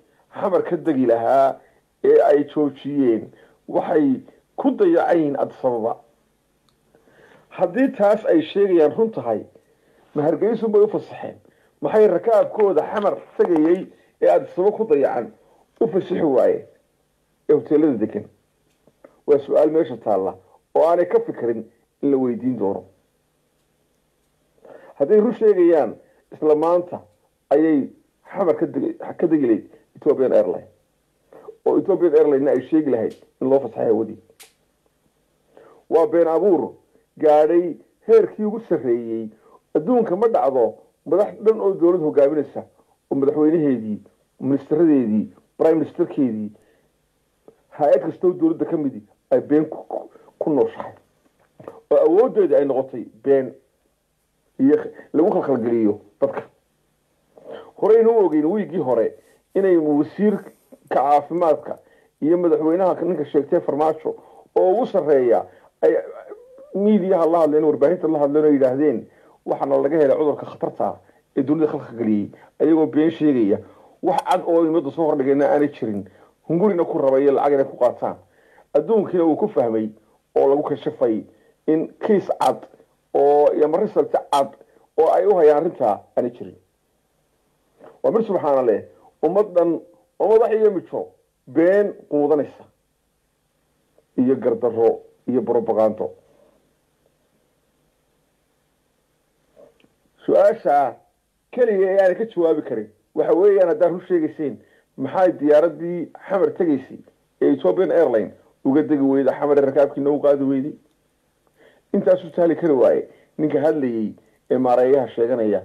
xamar ka degi lahaa ee ay joojiyeen waxay ku dayacayiin addisababa haddii taas ay sheegayaan run tahay ma bay u fasaxeen maxay rakaabkooda xamar tegayey ee adisababa ku dayacan u fasixi waaye ee hoteelada degan waa su-aal meesha taalla oo aanay ka fikrin in la weydiin doono hadday run sheegayaan isla maanta ayay xamar ka degi lahayd ethiopian airline oo ethiopian airlinena ay sheegi lahayd in loo fasaxay hawadii waa been abuur gaadhay heerkii ugu sarreeyey adduunka ma dhacdo madax dhan oo dowlad hogaaminaysa oo madaxweynaheedii ministaradeedii brime ministerkeedii hay-ad kastoo dowladda ka midi ay been ku nooshahay oo awooddeeda ay noqotay been iyo lagu khalkhalgeliyo dadka horeynuu ogeyn wiiggii hore inay wasiirka caafimaadka iyo madaxweynaha ninka sheegtay farmaajo oo ugu sarreeya ay miidiyaha la hadleen warbaahinta la hadleen oo yidhaahdeen waxaana laga helay cudurka khatartaa ee dunida khalkhalgeliyey ayagoo been sheegaya wax cad oo imada soo hordhigayna aanay jirin hungurina ku rabay iyo lacag ku qaataan adduunkiina uu ku fahmay oo lagu kashafay in kiis cad oo iyo result cad oo ay u hayaan arrintaa aana jirin waa mid subxaana leh ummaddan oo madax iyo mijo been quudanaysa iyo gardarro iyo brobagando su aashaa keliya ee aanay ka jawaabi karin waxa weeyaan haddaad run sheegayseen maxay diyaaraddii xamar tegaysay ee ethiopian airline uga degi weyda xamar rakaabkiina u qaadi weyday intaasuu sahli kari waaye ninka hadlayay ee maareeyaha sheeganaya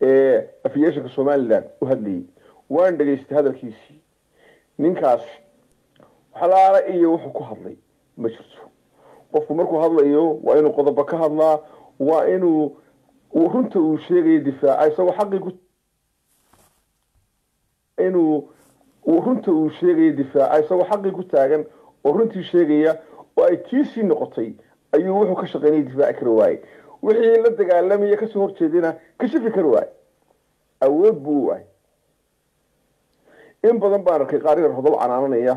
ee afyeeshanka somalilan u hadlayey waan dhegaystay hadalkiisii ninkaas waxlaala iyo wuxuu ku hadlay ma jirto qofku markuu hadlayo waa inuu qodobo ka hadlaa waa inuu runta uu sheegayo difaaca isagoo xaqii ku inuu runta uu sheegayo difaaca isagoo xaqii ku taagan oo runtii sheegaya oo ay tiisii noqotay ayuu wuxuu ka shaqeynaya difaaci kari waaye wixii la dagaalamaya kasoo horjeedana kashifi kari waaye awood buu u in badan baan arkay qaar yar hodol canaananaya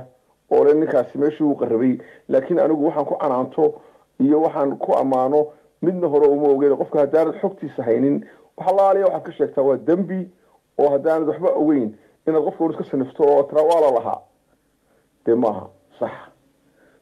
oo le ninkaasi meeshuu u qarabay laakiin anigu waxaan ku canaanto iyo waxaan ku ammaano midna hore uma ogeyn qofka haddaanad xogtiisa haynin waxalaaliya waxaad ka sheegtaa waa dembi oo haddaanad waxba ogeyn inaad qofka hor iska sanifto oo traa waa lahaa dee maaha sax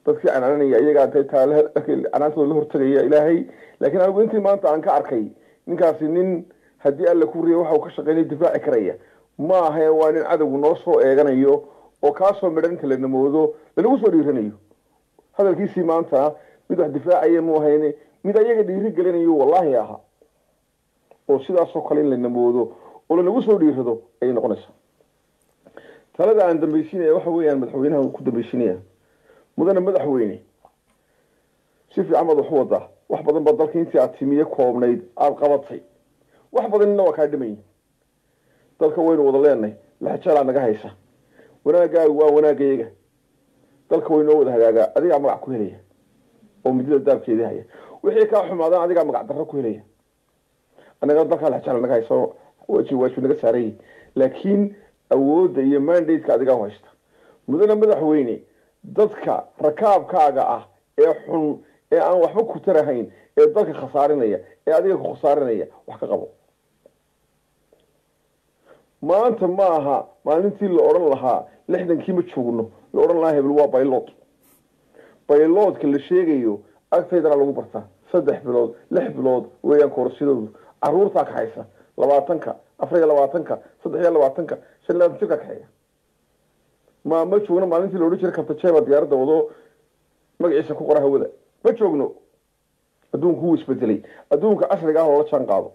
dadkii aan aranaya iyagaa taalaanaantooda la hortagaya ilaahay laakiin anigu intii maanta aan ka arkay ninkaasi nin haddii alla ku riya waxau ka shaqeynaya difaaci karaya ma ahayn waa nin cadowgu noo soo eeganayo oo kaasoo midhan inta la namoodo lalagu soo dhiiranayo hadalkiisii maanta mid wax difaacaya mu ahayne mid ayaga dhiiri gelinayo wallaahi aha oo sidaasoo kale in la namoodo oo lalagu soo dhiirado ayay noqonaysaa talada aan dambaysiinaya waxa weeyaan madaxweynaha ku dambaysiinaya mudane madaxweyne si fiican baad wax u wadaa wax badan baa dalka intii aad timiye koobnayd aada qabatay wax badanina waa kaa dhimayn dalka waynu wada leenahay laxajeelaa naga haysa wanaagaagu waa wanaagayaga dalka waynoo wada hagaagaa adigaa magac ku helaya oo midida daabkeedii wixii kaa xumaadaan adigaa magac darro ku helaya annaga dalkaa laxajeelaa naga haysa waji waajib naga saarayay laakiin awoodda iyo mandateka adigaa u haysta mudane madaxweyne dadka rakaabkaaga ah ee xun ee aan waxba ku tarahayn ee dalka khasaarinaya ee adiga ku khasaarinaya wax ka qabo maanta ma aha maalintii la odhan lahaa lixdankii ma joogno la odhan lahaa hebel waa baylood bayloodka la sheegayo agtaydana lagu bartaa saddex bilood lix bilood weeyaan koorsidoodu caruurtaa kaxaysa labaatanka afar iyo labaatanka saddex iyo labaatanka shan labaatan jirkaa kaxeeya ma ma joogno maalintii laodhan jiray cartagena diyaaradda wado magaciisa ku qora hawada ma joogno adduunku wuu isbedelay adduunka casriga ah loola jaan qaado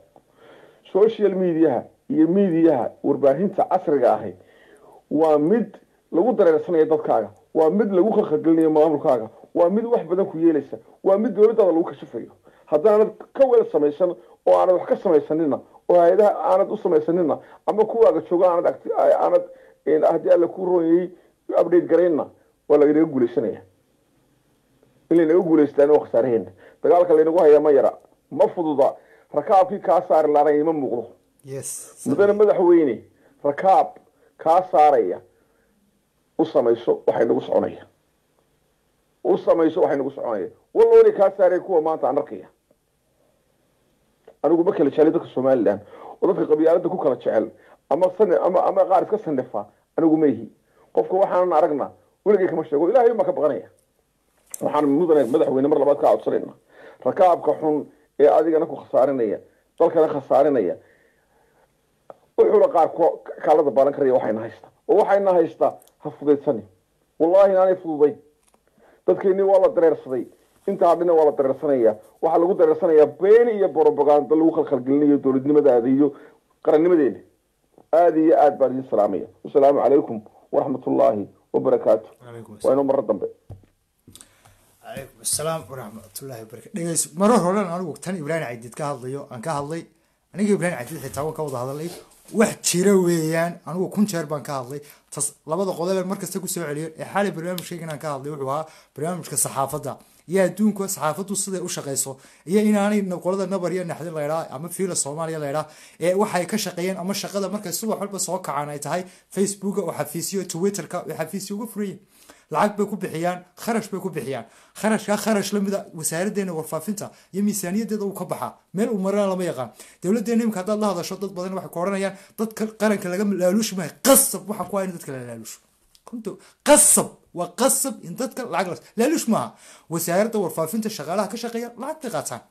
social mediaha iyo mediaha warbaahinta casriga ahi waa mid lagu dareersanaya dadkaaga waa mid lagu khalkhalgelinayo maamulkaaga waa mid wax badan ku yeelaysa waa mid dowladdaada lagu kashifayo haddaanad ka weel samaysan oo aanad wax ka samaysanina oo hay-adaha aanad u samaysanina ama kuwaaga joogo aanad aanad haddii alla ku ronyayey update garaynna waa laganaga guulaysanaya in laynaga guulaystaan waa dagaalka laynagu haya ma yara ma fududa rakaabkii kaa saari laana ima muuqdo mudane madaxweyne rakaab kaa saaraya u samayso waxay nagu soconaya u samayso waxay nagu soconaya waloona kaa saaraya kuwa maanta aan arkaya anigu ma kala jeclay dadka somalilan oo dadka qabyaalada ku kala jecel ama qaar iska sandefa anigu maihi qofka waxaanan aragna weligay kama sheego ilahay unbaa ka baqanaya waxaan mudane madaxweyne mar labaad ka codsanayna rakaabka xun ee adigana ku khasaarinaya dalkana khasaarinaya wuxuuna qaar kaala dabaalan karaya waxayna haysta oo waxayna haysta ha fudaydsani wallahi inaanay fududayn dadkeennii waa la dareersaday inta hadhina waa la dareersanaya waxaa lagu dareersanayaa beeni iyo borobaganda lagu khalkhalgelinayo dowladnimadaada iyo qarannimadeena aad iyo aad baan idin salaamaya wasalaamu calaykum waraxmat ullaahi wabarakaatu waa inuu maro dambe calaykum assalaam waraxmatullahi wabarakatu dhegeyso maro horan anigu tan ibraahim cadid ka hadlayo aan ka hadlay aniga ibraahim cadid xitaa waan ka wada hadalay wax jira weeyaan anigu kun jeer baan ka hadlay tas labada qodobeen markasta kusoo celiyo ee xalay barnaamijkaygan aan ka hadlay wuxuu ahaa barnaamijka saxaafadda iyo adduunka saxaafadu siday u shaqeyso iyo inaanay qolada nabar iyo naxdin laydhaa ama fiila soomaaliya laydhaa ee waxay ka shaqeeyeen ama shaqada markay subax walba soo kacaan ay tahay facebooka oo xafiisiyo twitterka oo xafiisiyo uga furayin lacag bay ku bixiyaan kharash bay ku bixiyaan kharashka kharash lamida wasaaraddeena warfaafinta iyo miisaaniyadeeda uu ka baxaa meel uu marana lama yaqaan dowladdeena imika haddaad la hadasho dad badan waxay ku odhanayaan dadka qaranka laga laaluushi maayo qasab waxaan ku hayn dadka la laaluusho qasab waa qasab in dadka lacag laaluush maaha wasaaradda warfaafinta shaqaalaha ka shaqeeya lacagtay qaataan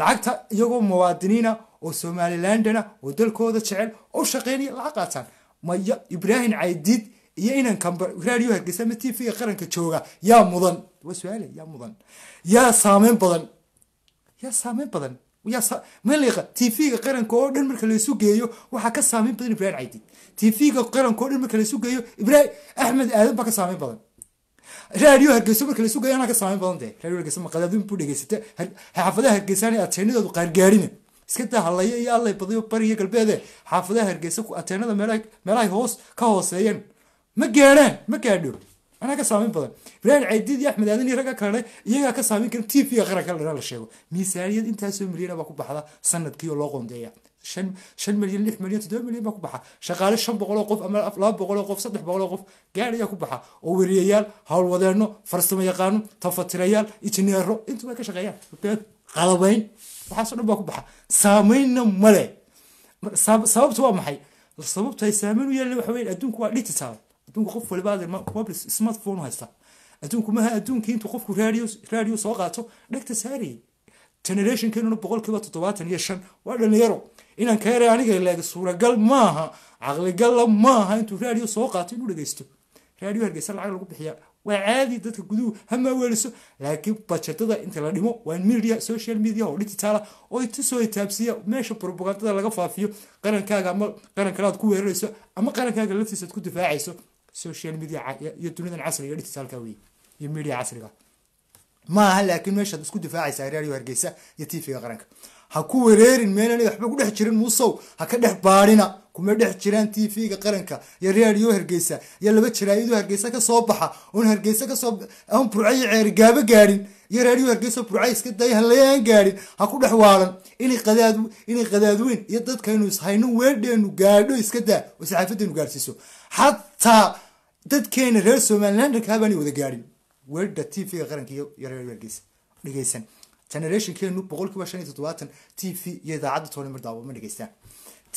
lacagta iyagoo muwaadiniina oo somalilandana oo dalkooda jecel oo shaqeynaya lacag qaataan maya ibraahim caydiid iyo inankan raadiyo hargeysa ama tvga qaranka jooga yaa mudan waa su-aal yaa mudan yaa saameyn badan yaa saameyn badan maliqa tvga qaranka oo dhan marka laysu geeyo waxaa ka saameyn badan ibrahim caydiid tvga qaranka oo dhan marka laysu geeyo ibrahim axmed baa ka saameyn badan raadiyo hargeyso marka lasu geeya anaa ka saamayn badan tahay radio hargeyso maqadaadun buu dhegeysata xaafadaha hargeysaan ee ateenadoodu qaargaarina iska daa iyo allay badiyo bariyo galbeede xaafadaha hargeysa ateenada meelahay hoos ka hooseeyaan ma gaadhaan ma gaadho anaa ka saameyn badan biraahim caydiid iyo axmed aadan iyo ragga kalene iyagaa ka saameyn karan t v ga qaranka la dhanaa la sheego miisaaniyad intaa soo miliyana ku baxda sanadkii oo loo qoondeeya shan milyan lix milyan toddoba milyan baa ku baxa shaqaale shan boqoloo qof ama laba boqoloo qof saddex boqoloo qof gaar ayaa ku baxa oo weriyayaal howlwadeenno farsamo yaqaano tafatirayaal injineero intu way ka shaqeeyaan qalabayn waxaaso dhan baa ku baxa saamaynna male sababta waa maxay sababta ay saamayn u yeelan waxa adduunku waa digital adduunku qof waliba smartphone haysta adduunku maaha adduunkii intuu qofku radio radio soo qaato dhegta saarayay generationkeenuna boqolkiiba toddobaatan iyo shan waa dhalinyaro inaan kaa ra aniga ilaag suuragal maaha caqligalla maaha intuu raadiyo soo qaato inuu dhegeysto raadiyo hargeysa lacag lagu bixiyaa waa caadi dadka guduhu hamaa weeliso laakiin bajetada inta la dhimo waa media social media oo digitaala ah, oo tusoo taabsiya meesha probagandada laga faafiyo qarankaaga ama qarankalaad ku weerarayso ama qarankaaga laftiisa ku difaacayso social media dunidan casriga digitaalka wey iyo media casriga maaha laakiin meeshaad isku difaacaysa radio hargeysa iyo tvga qaranka ha ku wereerin meelana waxba ku dhex jirin muusow ha ka dhex baadhina kuma dhex jiraan t v-ga qaranka iyo readiyo hargeysa iyo laba jaraa'idoo hargeysa ka soo baxa oon hargeysa kasoo oon burca iyo gaadhin iyo readiyo hargeysa burca iska daya halayaan gaadhin ha ku dhex waalan inay qadaad inay qadaadweyn iyo dadkaynu ishayno weedheenu gaadho iska daa oo saxaafaddeenu gaadhsiiso xataa dadkeena reer somaliland halkaabaan wada gaadhin weedha t v-ga qaranka iyo readiyo hargeysa dhegeysan generationkeenu boqolkiiba shan iyo toddobaatan t v iyo idaacadda tolimar daawama dhegeystaan t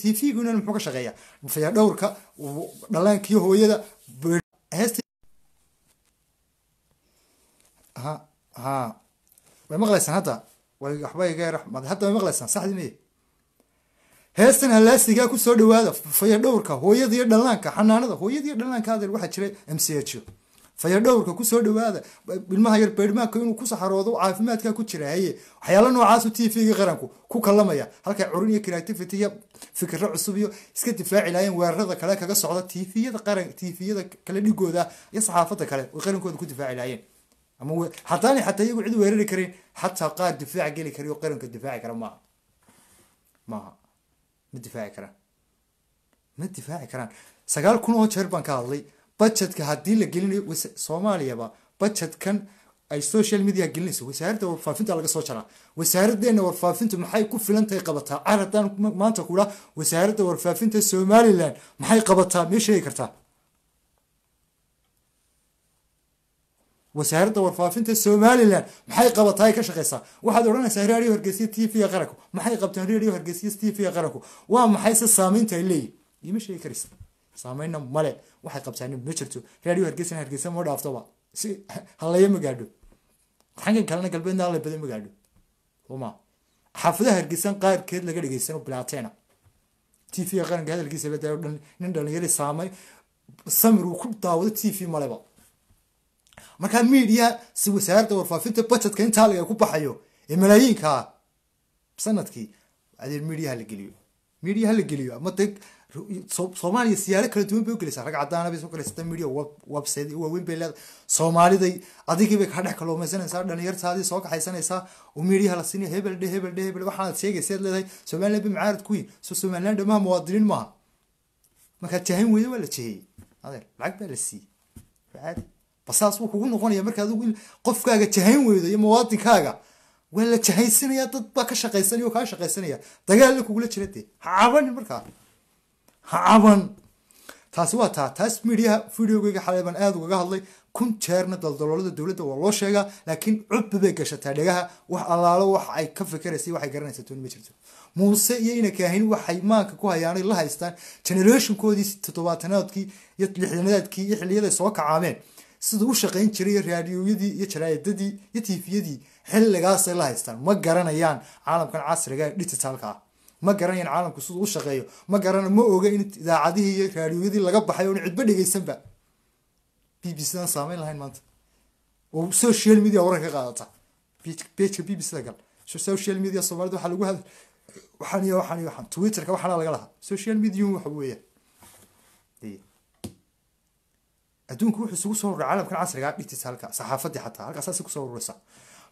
t v-guna muxuu ka shaqeeyaa fayadhowrka dhalaankiyo hooyada ha ha way maqlaysaan hadda heestan halaasigaa kusoo dhawaada fayadhowrka hooyada iyo dhalaanka xanaanada hooyada iyo dhalaanka adeer waxaa jiray m c h fayadhowrka kusoo dhawaada ilmaha yar beermaanka inuu ku saxaroodo caafimaadkaa ku jira waxyaala noocaasu t v-ga qaranku ku kalamaya halkay curin iyo creativity iyo fikiro cusub iyo iska difaaci laayeen weerarada kale kaga socda tviyada qaran tviyada kale dhigooda iyo saxaafada kale way qarankooda ku difaaci laayeen ama hadaanay xataa iyagu cid weerari karin xataa qaar difaac geli kara qaranka difaaci kara maaha maaha ma difaaci karaan ma difaaci karaan sagaal kun oo jeer baan ka hadlay budgetka hadii la gelinayo soomaaliyaba budgetkan ay social media gelinayso wasaaradda warfaafinta laga soo jaraa wasaaraddeena warfaafintu maxay ku filan qabataa caradan maanta kudha wasaaradda warfaafinta somalilan maxay qabataa mii sheegi kartaa wasaaradda warfaafinta somalilan maxay qabataa ay ka shaqeysaa waxaad odhanaysaa raadiyo hargeysiya t v ga qaranku maxay qabtaan raadiyo hargeysiya t v ga qaranku waa maxay saameynta ay leeyihin iima sheegi karaysa saameynna male waxay qabsaann ma jirto radio hargeysa hargeysa ma dhaaftaba si haleeyo ma gaadho xaggan kalena galbeedna hallay badan ma gaadho ma xaafadaha hargeysan qaarkeed laga dhegeysano bilaatena t v qaranka hadalkiisaba nin dhalinyari saamay samir uu ku daawado t v maleba markaa miidiya si wasaaradda warfaafinta budgetka in taaliga ku baxayo ee malaayiinka sanadkii adeer miidiyaha la geliyo miidiyaha la geliyo ama de soomaaliya siyaalo kala duwan bay ugeleysaa rag cadaana bay soo geleysata media website waaweyn bay leedahay soomaaliday adigii bay kaa dhex kalluumaysanaysaa dhalinyartaadii soo kaxaysanaysaa oo meediyaha la siinaya hebel dhe hebel dhe sheegaysaad leedahay somaliland bay mucaarad ku yihin soo somaliland dhammaha muwaadiniin maaha markaad jahan weyda waa la jeheyey adeer lacag baa la siiyey caadi basaas wuu kugu noqonaya marka qofkaaga jahan weydo iyo muwaadinkaaga waa la jahaysinaya dad baa ka shaqaysanaya oo kaa shaqaysanaya dagaal la kugula jira dee ha cabanin markaa caban taasi waa taa taas midiyaha videogeyga xalay baan aada ugaga hadlay kun jeerna daldaloolada dowladda waa loo sheegaa laakiin cubbi bay gashataa dhegaha wax allaalo wax ay ka fikiraysay waxay garanaysaa tooni ma jirto muuse iyo ina kaahin waxay maanka ku hayaanay la haystaan generationkoodii toddobaatanaadkii iyo lixdanaadkii iyo xiliyada soo kacaameen siduu u shaqayn jiray raadiyooyadii iyo jaraa'idadii iyo tiifiyadii xilligaasay la haystaan ma garanayaan caalamkan casriga ah ee dhijitaalka ah ma garanayan caalamku siduu u shaqeeyo ma garana ma oga in idaacadihii iyo raadiyooyadii laga baxay oon cidba dhegeysanba b b cdan saamayn lahayn maanta oo social media waran ka qaadata bejka b b cda gal social media somalida waxaa lagu had waxaan iyo waxaan iyo waxaan twitterka waxaana laga lahaa social medium waxa weeyaan adduunku wuxuu isugu soo ururay caalamkan casriga ah dhigtiisa halkaa saxaafaddii xataa halkaasaasi kusoo ururaysaa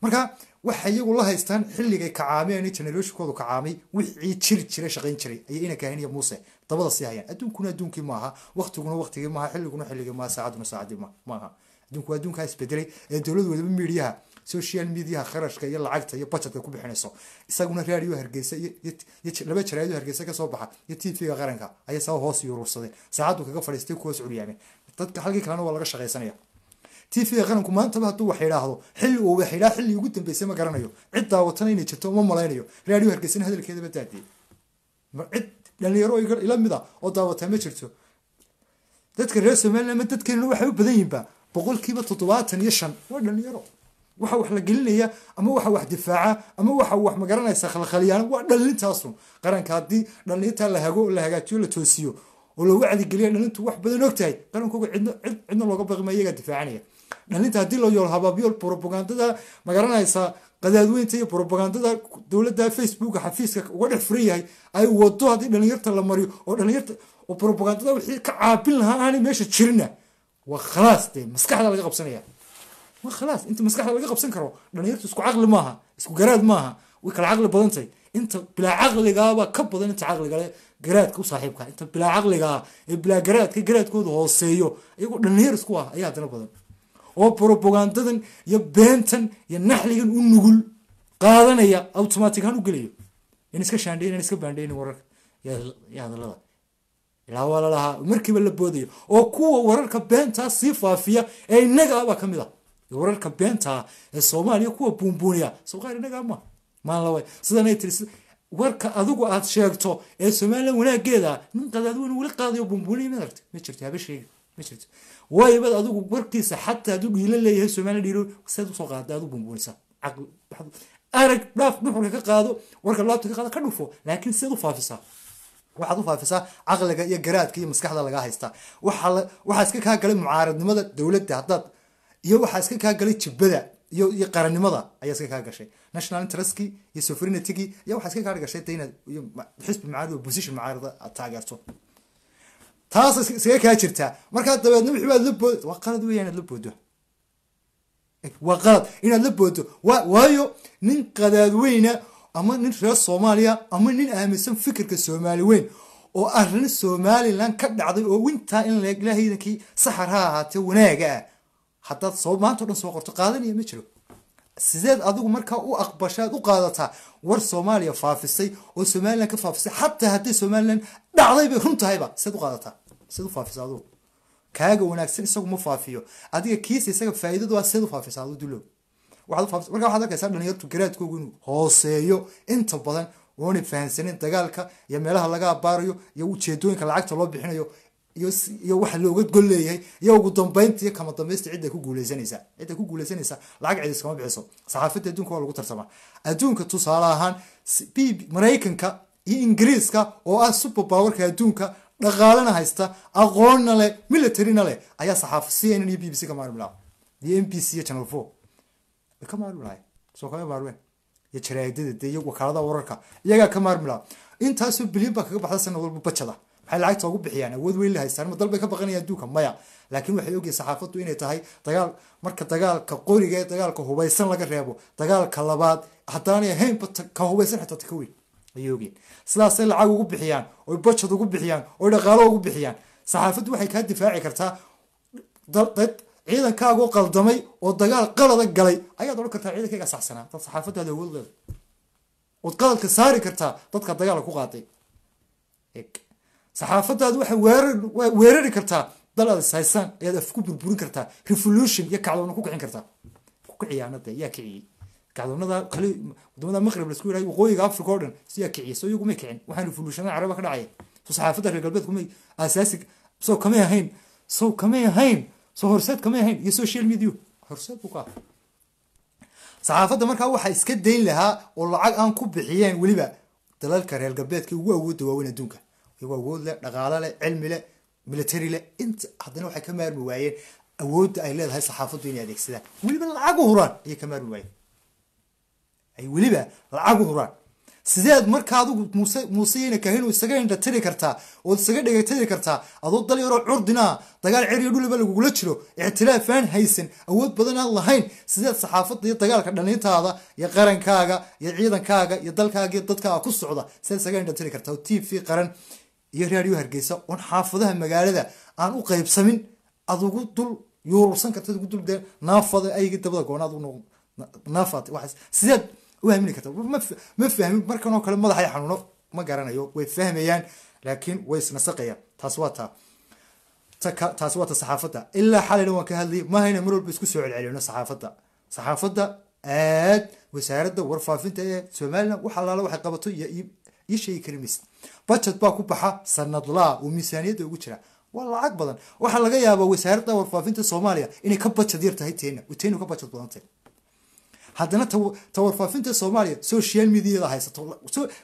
marka waxay iyagu la haystaan xilligay kacaameen generationkoodu kacaamay wixii jiri jira shaqayn jiray ayay ina kaahin iyo muuse dabada sii hayaan adduunkuna adduunkii maaha waqtiguna waqtigii maaha xilliguna xilligii maaha saacaduna saacadii maaha adduunku adduunkaa isbedelay ee dowlad wadaba miidhiyaha social mediaha kharashka iyo lacagta iyo budgetka ku bixinayso isaguna raadiyo hargeysa iyo laba jaraado hargeysa ka baxa iyo t v-ga qaranka ayaa saba hoos yuruursadeen saacaddu kaga fadhiistay kuhoos culiyaameen dadka halkii kalena waa laga shaqaysanaya t v qaranku maantaba hadduu wax idhaahdo xilli uu wax idhaa xilli ugu dambeysay ma garanayo cid daawatana inay jirto ma malaynayo raadiyo hargeysana hadalkeedaba daadiyey cid dhalinyaro ila mida ah oo daawataa ma jirto dadka reer somalilan ma dadkeenuna waxay u badan yihinba boqolkiiba toddobaatan iyo shan waa dhalinyaro waxa wax la gelinaya ama waxa wax difaaca ama waxa wax magaranaysa khalkhalyaan waa dhalintaasun qaranka haddii dhalintaa la hago la hagaajiyo la toosiyo oo la wacdigeliya dhalintu wax badan ogtahay qarankoga cidna looga baqima iyagaa difaacanaya dhalinta haddii la yool habaabyool robagandada magaranaysaa qadaadweynta iyo robagandada dowlada facebooka xafiiska uga dhex furan yahay ay wado haddii dhalinyarta la mariyo oo dhalinyarta robagandada wixii ka caabin lahaa aanay meesha jirina waa khalaas dee maskaxda laga qabsanaya waa khalaas inta maskaxda laga qabsan karo dhalinyarta isku caqli maaha isku garaad maaha way kala caqli badan tahay inta bilaa caqligaaba ka badan inta caqligale garaadka u saaxiibka inta bilaa caqligaa ee bilaa garaadka garaadkooda hooseeyo iyagoo dhalinyar isku ah ayaa haddana badan oo robogandadan iyo beentan iyo naxligan u nugul qaadanaya automatic han u gelayo in iska shaandhayn in iska baandhaynin wararka iyo hadallada ilaa waa lalahaa markiiba la boodayo oo kuwa wararka beentaa sii faafiya ee innaga abaa ah ka mid ah wararka beentaa ee soomaaliya kuwa buunbuuniya soo qaar ma maalaway sidanay tiri warka adigu aad sheegto ee somalilan wanaageeda nin qadaadweyne weli qaadayo buunbuuniya ma aragti ma jirto haba sheegi ma jirto waayabad adigu warkiisa xataa hadduu dhiilo leeyahay somaaliya dhiilo seed usoo qaada adu bumbuunisa arag dhaaf dhuxurka ka qaado warka laabta ka qaado ka dhufo laakiin seed u faafisaa waxaad u faafisaa caqliga iyo garaadka iyo maskaxda lagaa haystaa waxaa iska kaa galay mucaaradnimada dowladda haddaad iyo waxaa iska kaa galay jibbada iyo iyo qarannimada ayaa iska kaa gashay national interestki iyo sovereignitygii ayaa waxaa iska kaa gashay inaad xisbi mucaarad position mucaarada aad taageerto taas isaga kaa jirtaa markaa dabeedna wixii baad la bood waa qalad weya inaad la boodo waa qalad inaad la boodo waayo nin qadaad weyna ama nin reer soomaaliya ama nin aaminsan fikirka soomaali weyn oo arrin somalilan ka dhacday oo wintaa in laeg ilaahaydankii saxar ha ahaatee wanaaga ah haddaad soo maanta o dhan soo qorto qaadanaya ma jiro sideed adigu markaa u aqbashaad u qaadataa war soomaaliya faafisay oo somalilan ka faafisay xataa hadday somalilan dhacday bay run tahayba sideed u qaadataa sideed u faafisa adigu kaaga wanaagsan isagu ma faafiyo adiga kiisa isaga faa'iidadu ah sideed u faafisa dulow waxaad waxaad arkaysaa dhalinyartu garaadkoogu inuu hooseeyo inta badan oonay fahamsanin dagaalka iyo meelaha laga abaarayo iyo ujeedooyinka lacagta loo bixinayo iyo waxa looga gol leeyahay iyo ugu dambaynta iyo kama dambaysta cidday ku guuleysanaysaa cidday ku guuleysanaysaa lacag cid iskama bixiso saxaafadda adduunka waa lagu tartamaa adduunka tusaale ahaan maraykanka iyo ingiriiska oo ah super powerka adduunka dhaqaalena haysta aqoonna leh militaryna leh ayaa saxaafa c n n iyo b b c ka maarmi laha iyo m b c iyo channel four ka maarmi lahay soo kama maarmeen iyo jaraadada dee iyo wakaaladaha wararka iyagaa ka maarmi laha intaasoo bilyan baa kaga baxda sanad walba bajada maxay lacagta ugu bixiyaan awood weyn la haystaan ma dal ka baqanayaan adduunka maya laakiin waxay ogyihin saxaafaddu inay tahay dagaal marka dagaalka qoriga ee dagaalka hubaysan laga reebo dagaalka labaad haddaanay ahaynba ka hubaysan xitaa taka weyn ayay ogyihin sidaasay lacag ugu bixiyaan oy bajad ugu bixiyaan oy dhaqaalo ugu bixiyaan saxaafaddu waxay kaa difaaci kartaa dad ciidankaagu qaldamay oo dagaal qalada galay ayaad odhan kartaa ciidankayga saxsanaa dad saxaafaddaada awood leeda ood qaladka saari kartaa dadka dagaalka ku qaaday saxaafadaadu waxay weerari kartaa dal aad ayaad af ku burburin kartaa revolution iyo kacdoona ku kicin kartaa kukiiyaanada yaa kiciyey kacdoonada wadamada maqrib lasku yirahay waqooyiga africa oo dhan si kiciyey soo iyagu kicin waxaan revolutionada caraba ka dhacaya soo saxaafada reer galbeedku may asaasi soo kamay ahayn soo kamay ahayn soo horseed kamay ahayn iyo social media horseed buu ka saxaafadda markaa waxaa iska dayn lahaa oo lacag aan ku bixiyeen weliba dalalka reer galbeedka ugu awoodda waaweyn adduunka iyago awood leh dhaqaalo leh cilmi leh military leh inta haddana waxay ka maarmi waayeen awoodda ay leedahay saxaafaddu inay adeegsadaan weliba lacag u huraan ayay ka maarmi waayeen ay weliba lacag u huraan sideed marka adigu muuse muuseyna kahino isaga indhatiri kartaa ood isaga dhegatiri kartaa adoo dal yaroo curdinaa dagaal ceriyo dhulaba lagugula jiro ictiraafaan haysan awood badan aan lahayn sideed saxaafadda iyo dagaalka dhalintaada iyo qarankaaga iyo ciidankaaga iyo dalkaaga iyo dadkaaga ku socda sideed isaga indhatiri kartaa oo t v qaran iyo raadio hargeysa oon xaafadaha magaalada aan u qaybsamin adugu dul yuurursan karta gu dul naafada aygi dabada goonaad u naafaat waxaas sideed u hamini karta ma fahmin markan oo kale madaxay xanuuno ma garanayo way fahmayaan laakiin way isnasaqayaan taas waa taa taasi waa ta saxaafadda ilaa xalayna waan ka hadlayay mahayna mar walba isku soo celcelino saxaafadda saxaafada aad wasaaradda warfaafinta ee somalilan wax allaala waxay qabato iyo ii sheegi kari maysid baa ku baxa sanadlaa uu miisaaniyadda ugu jira waa lacag badan waxaa laga yaabaa wasaaradda warfaafinta soomaaliya inay ka budget yar tahay tena ka budget badantay haddana ta warfaafinta soomaaliya social mediada haysato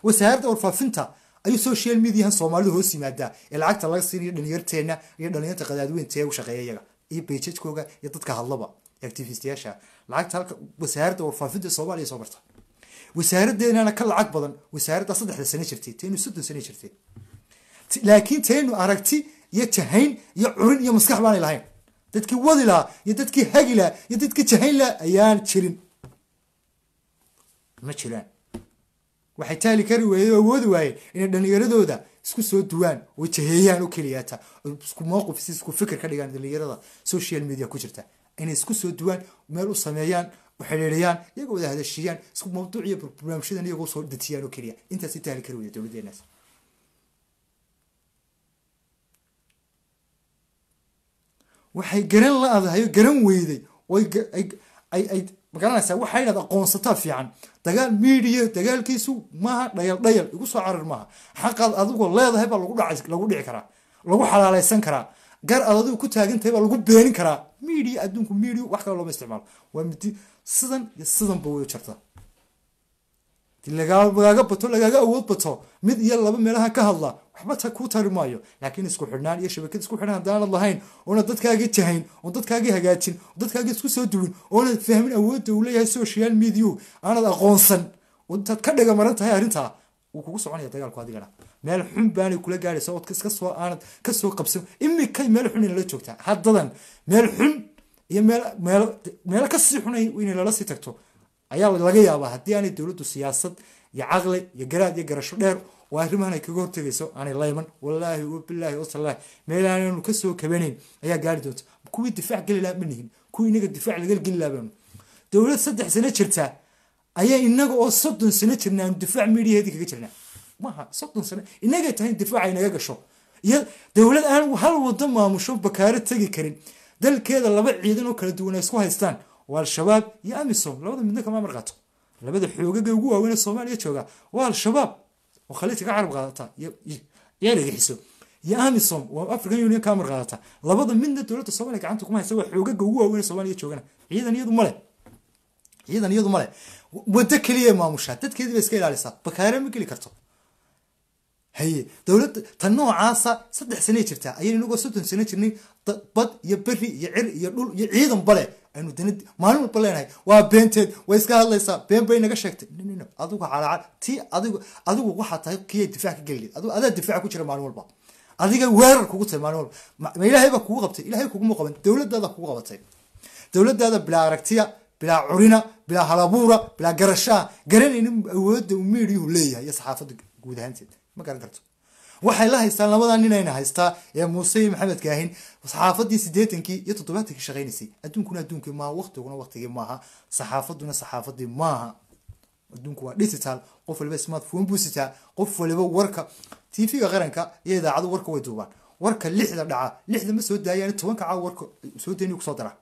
wasaaradda warfaafinta ayuu social mediahan soomaalidu hoos yimaadaa ee lacagta laga siinayo dhalinyarteena iyo dhalinyarta qadaadweynta u shaqeeya iyaga iyo beejajkooga iyo dadka hadlaba activistayaasha lacagta halka wasaaradda warfaafinta soomaaliya soo marta wasaaradeenana ka lacag badan wasaarada saddexda sano jirtay taynu soddon sano jirtay laakiin taynu aragti iyo jahayn iyo curin iyo maskax baanay lahayn dadkii wadi lahaa iyo dadkii hagi laha iyo dadkii jahayn laha ayaan jirin ma jiraan waxay taali kari weeyeen awoodi waayeen inay dhallinyaradooda isku soo duwaan oo jaheeyaan oo keliyaata isku mowqif si isku fikir ka dhigaan dhallinyarada social media ku jirta inay isku soo duwaan meel u sameeyaan waxaydheeriyaan iyagoo wada hadashiiyaan isku mawduuciyo barnaamijyadan iyagoo soo dejiyaan oo keliya intaas intahali kari waya dowladeenaas waxay garan laadahay garan weyday magaranaysaa waxaa yidhahda aqoonsataa fiican dagaal miidiya dagaalkiisu maaha dhayal dhayal igu soo carar maaha xaqaad adigoo leedahay baa lagu dhac lagu dhici karaa lagu xalaalaysan karaa gar aad adigu ku taagantahay baa lagu beenin karaa miidiya adduunku miidiya wax kale looma isticmaalo waa midi sidan iyo sidanba way jarta lagaaga bato lagaaga awood bato mid iyo laba meelaha ka hadla waxba ta kuu tari maayo laakiin isku xidhnaan iyo shabakad isku xidhan haddaanad lahayn oona dadkaagi jahayn oo dadkaagi hagaajin oo dadkaagi isku soo duwin oonad fahmin awoodda uu leeyahay social mediau aanad aqoonsan oo intaad ka dhegamaran tahay arrintaa wuu kugu soconaya dagaalku adigana meel xun baanay kula gaaraysa ood iska aanad kasoo qabsan imikay meel xun inala joogtaa haddadan meel xun iyo meelo kasii xunay inay lalasii tagto ayaa laga yaabaa haddii aanay dowladdu siyaasad iyo caqli iyo garaad iyo garasho dheer oo arrimahan ay kaga hortegayso aanay layman wallaahi wabilaahi wasalaahi meel aanaanu kabanayn ayaa gaari doonta kuwii difaac geli laha manihin kuwii inaga difaac laga geli laha dowlad saddex sano jirtaa ayaa inaga oo soddon sano jirna difaac midiyaheedii kaga jirnaa maaha soddon sano inagay tahay difaac ay naga gasho iyo dowlad aan hal waddo maamusho bakaaro tegi karin dalkeeda laba ciidan oo kala duwan ay isku haystaan oo al-shabaab iyo amisom labada midna kama marqaato labada xoogaga ugu waaweynee soomaaliya jooga waa al-shabaab oo khaliijka ka carab qaadata iyo argaxiso iyo amisom oo african union ka marqaadata labada midna dowladda soomaliya gacanta kuma haysa waa xoogaga ugu waaweynee soomaaliya joogana ciidan iyadu male ciidan iyadu male waddo keliya maamushaa dadkeedii bay iska ilaalisaa bakaare ma geli karto haye dowladda ta noocaasa saddex sanay jirtaa ayay inagoo soddon sano jirnay bad iyo beri iyo cir iyo dhul iyo ciidan aynu dan maalin walba leenahay waa beenteed way iska hadlaysaa been bay naga sheegtay n adigu calaacal ti adigu adigu waxaa tahay kiya difaac ka gelileed adaa difaaca ku jira maalin walba adiga weerar kugu tahay maalin walba ma ilaahaybaa kugu qabtay ilahay kuguma qaban dowladdaada kugu qabatay dowladdaada bilaa aragtiya bilaa curina bilaa halabuura bilaa garashaa garanaynin awoodda umiidiyuhu leeyahay iyo saxaafadda guud ahaanteed ma garan karto waxay la haystaan labadaa ninayna haystaa ee muuse iyo maxamedka ahin saxaafadii sideetankii iyo toddobaatankii shaqaynaysay adduunkuna adduunkii maaha waktiguna waktigii maaha saxaafaduna saxaafadii maaha adduunku waa digital qof waliba smartphone buu sitaa qof waliba warka tvga qaranka iyo idaacadu warka way duubaan warka lixda dhaca lixda ma soo daayaan tobanka caaw warka soo dayni kusoo dara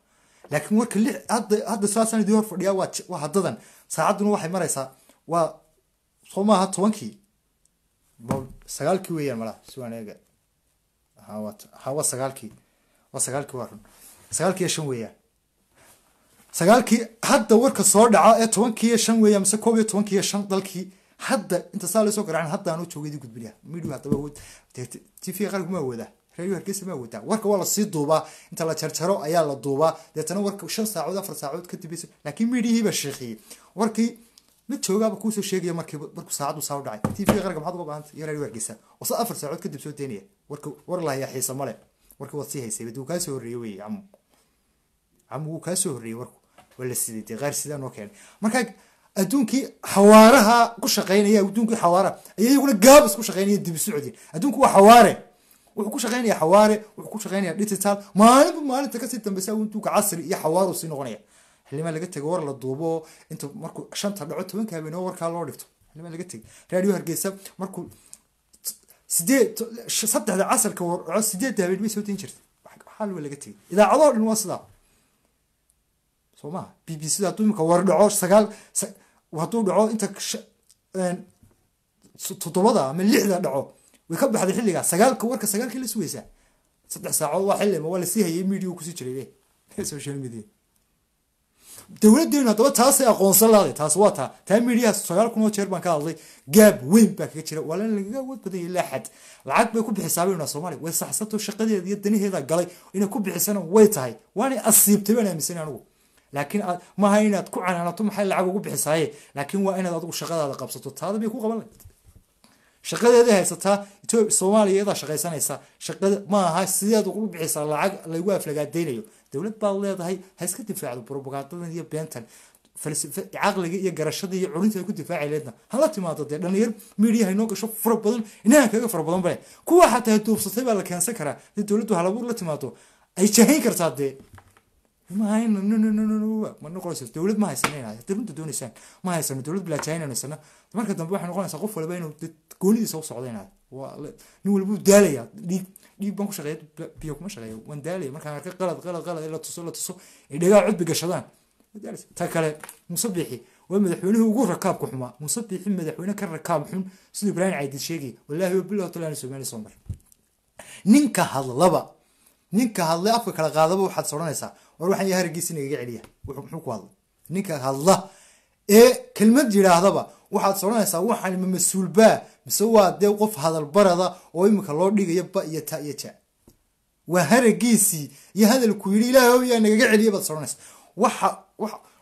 laakiin warka li hadda hadda saasaan hor fadhiyaa waa waa haddadan saacadduna waxay maraysaa waa soo maaha tobankii sagaalkii weeyaan malaa siwaan eega sagaalkii wa sagaalkii waa run sagaalkii iyo shan weeyaan sagaalkii hadda warka soo dhaca ee tobankii iyo shan weeyaan mise koob iyo tobankii iyo shan dalkii hadda inta saa laysoo garaacin hadda anuu joogay midhiw haddaba awood tv qaranku ma awoodaa reeriyo hargeysa ma awoodaa warka waa lasii duubaa inta la jarjaro ayaa la duubaa deetana warka shan saacood afar saacood kadib laakiin midhihii ba warkii ma joogaaba kuusoo sheegaya markiiba markuu saacaddu saa u dhacay t v qarga maxaad uga baahantay yaraari wargeysa oo sa afar saacood kadib soo deynaya warka war lahayaa xiisa male warka waad sii haysay bad wuu kaa horreeyey wey camu camu wuu kaa horreeyey warku waa la siday dee qaar sidaa noo keenay markaa adduunkii xawaaraha ku shaqeynaya adduunkii xawaaraha ayay iyaguna gaabis ku shaqeynayeen dibi socdeen adduunku waa xawaare wuxuu ku shaqeynaya xawaare wuxuu ku shaqeynaya digital maalinba maalinta kasii dambaysa adduunka casri iyo xawaaru sii noqonaya xildhibaan laga tego war la duubo inta markuu shanta dhaco tobanka habeenimo warkaa loo dhigto xildhibaan laga tego raadiyo hargeysa markuu sideed casarka warco sideedda habeenimo soo dayin jirta xalwa laga tegay idaacadoo dhan waa sidaa soo maha b b c hadduu imika war dhaco sagaal hadduu dhaco inta toddobada ama lixda dhaco way ka baxday xilligaa sagaalka warka sagaalkii la sugaysaa saddex saacood waa xilli waa lasii hayay media kusii jiray social media dowladeena daba taasay aqoonsan laada taas waa taa taa sagaal kun oo jeer baan ka hadlay gaab weyn baa kaga jira waa lan lagaga wad badan yahay lacag bay ku bixisaabana soomaaliya way saxsato shaqadeeda iyo danaheeda galay inay ku bixisana way tahay waana asiibtay baan aaminsan anigu laakiin maaha inaad ku canaanato maxay lacag ugu bixisaaye laakiin waa inaad adigu shaqadaada qabsato taada bay ku qaban shaqadeeda haysataa soomaaliya iyadaa shaqaysanaysa shaqada ma aha sideed ugu bixisaa lacag lagu aflagaadaynayo dowlad baad leedahay ha iska difaacdo propagaandadan iyo beentan caqliga iyo garashada iyo culinta ku difaaci leedna hala timaado dee dhalinyar miidiya haynoo gasho fara badan inahan kaga fara badan bale kuwa xataa duubsatay baa la keensan karaa dee dowladdu halabuu la timaado ay jahayn kartaa dee ma hayno ma noqonayso eh, dowlad ma haysanadowlada doonaysaan ma haysano dowlad bilaajaynanaysana marka dambe waxay noqonaysaa qof walba inuu goonidiisa u socda inaad nin walbuu daalaya dhiig dhiig baan ku shaqeeya biyo kuma shaqeeya waan daalaya markaan arka qalad qalad qalad la tuso la tuso ay dhegaa codbi gashadaan ta kale muuse biixi waa ugu rakaabka xumaa muuse biixi madaxweyne ka rakaab xun siduu ibraahim caydid sheegay wallaahi wabilah talaan soomaaliya soo mar ninka hadlaba ninka hadlay afka kala qaadaba waxaad soranaysaa war waxaan ya haragiisa inagaga celiya muxuu ku hadla ninka hadla ee kelmad yidhaahdaba waxaad soranaysaa waxaan ma mas-uulbaa mise waa dee qof hadalbarada oo iminka loo dhigayo ba iyo ta iyo ja waa haragiisii iyo hadalku yidhi ilaah yaa nagaga celiya baad soranaysa waxa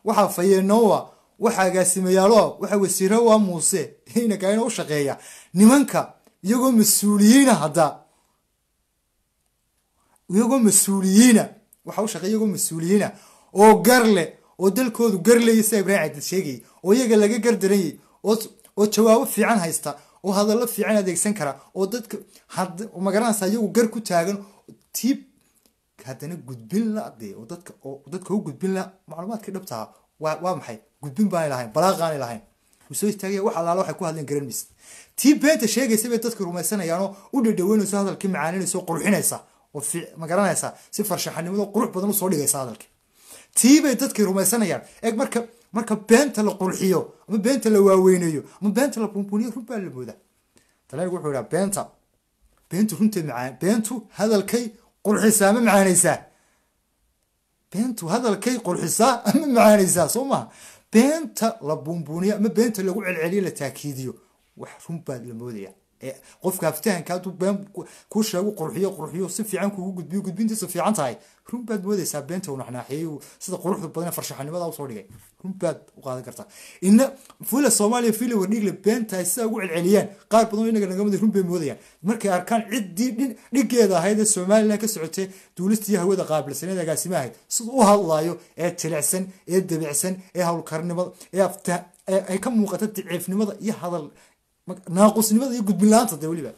waxaa fayeenowa waxaa agaasimayaaloa waxa wasiiro waa muuse inakaina u shaqeeya nimanka iyagoo mas-uuliyiina hadda iyagoo mas-uuliyiina waxa u shaqeeya iyagoo mas-uuliyiina oo gar leh oo dalkoodu garlayay sida ibraahim cadid sheegayay oo iyaga laga gardaranyay oo jawaabo fiican haysta oo hadallo fiican adeegsan kara oo dadka magaranaysa iyagu gar ku taagan tiib haddana gudbin la dee oo dadka oo dadka u gudbin la macluumaadkii dhabtaha ah, waa waa maxay gudbin baanay lahayn balaaqaanay lahayn wuu istaagaya wax allaala waxay ku hadleen garan maysid tii beenta sheegaysa bay dadka rumaysanayaanoo u dhadhaweynayso hadalkii macaaninaysoo qurxinaysa ma garanaysaa si farshaxanimado qurux badan usoo dhigaysa hadalka tiibay dadkay rumaysanayaan eeg marka marka beenta la qurxiyo ama beenta la waaweyneeyo ama beenta la buunbuuniyo run baa la moodaa dalaagu wuxuu yidhaa beenta beentu runteed macaan beentu hadalkay qurxisaa ma macaanaysaa beentu hadalkay qurxisaa ma macaanaysaa soo maha beenta la buunbuuniyo ama beenta lagu celceliyo la taakiidiyo wax run baad la moodayaa qofka haftahanka hadduu been kuu sheego qurxiyo qurxiyo si fiican kugu gudbiyo gudbintiisu fiican tahay run baad moodaysaa beenta uu naxnaaxeeyey sida quruxda badan farshaxnimada usoo dhigay run baad u qaadan kartaa ina fuula soomaaliya fiila wadhiigle beentahay sidaa ugu celceliyaan qaar badan oo inaga nagamada run bay moodayaan markay arkaan ciddii dhigeeda ahayd ee somaliland ka socotay duulistii hawada qaabilsaneed agaasima ahayd siduu u hadlaayo ee jilicsan ee debicsan ee howlkarnimada ee ay ka muuqata daciifnimada iyo hadal naaqusnimada iyo gudbinla-aanta de weliba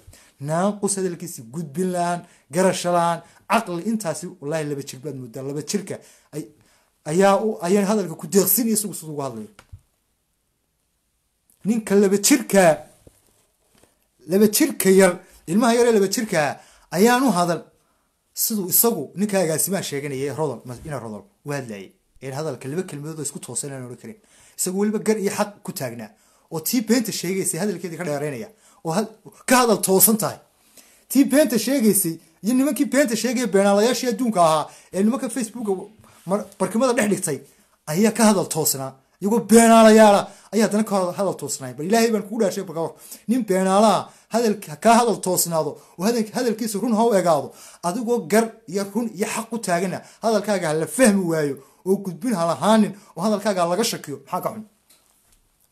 naaqus hadalkiisi gudbin la-aan garasho la-aan caqli intaasi wallaahi laba jir baad moodaa laba jirka ayaa ayaa hadalka ku deeqsinaya isagu siduu ugu hadlayo ninka laba jirka laba jirka yar ilmaha yaree laba jirkaa ayaan u hadal siduu isagu ninka agaasimaha sheeganaya rodol ina rodol u hadlayay een hadalka laba kelmadood isku toosan aan odhan karin isagu weliba gar iyo xaq ku taagnaa oo tii beenta sheegaysay hadalkeedii ka dheereynaya oo ka hadal toosan tahay tii beenta sheegaysay iyo nimankii beenta sheegaya beenaalayaashii adduunka ahaa ee nimanka facebooka barkimada dhex dhigtay ayaa ka hadal toosnaa iyagoo beenaalayaala ayaa haddana ka hadal toosnaay bal ilaahay baan kugu dhaashay balkawar nin beenaalaha hadal ka hadal toosnaado oo hadalkiisa run ha u egaado adigoo gar iyo run iyo xaq u taagana hadalkaaga ha la fahmi waayo oo gudbin ha lahaanin oo hadalkaaga laga shakiyo maxaa ka xun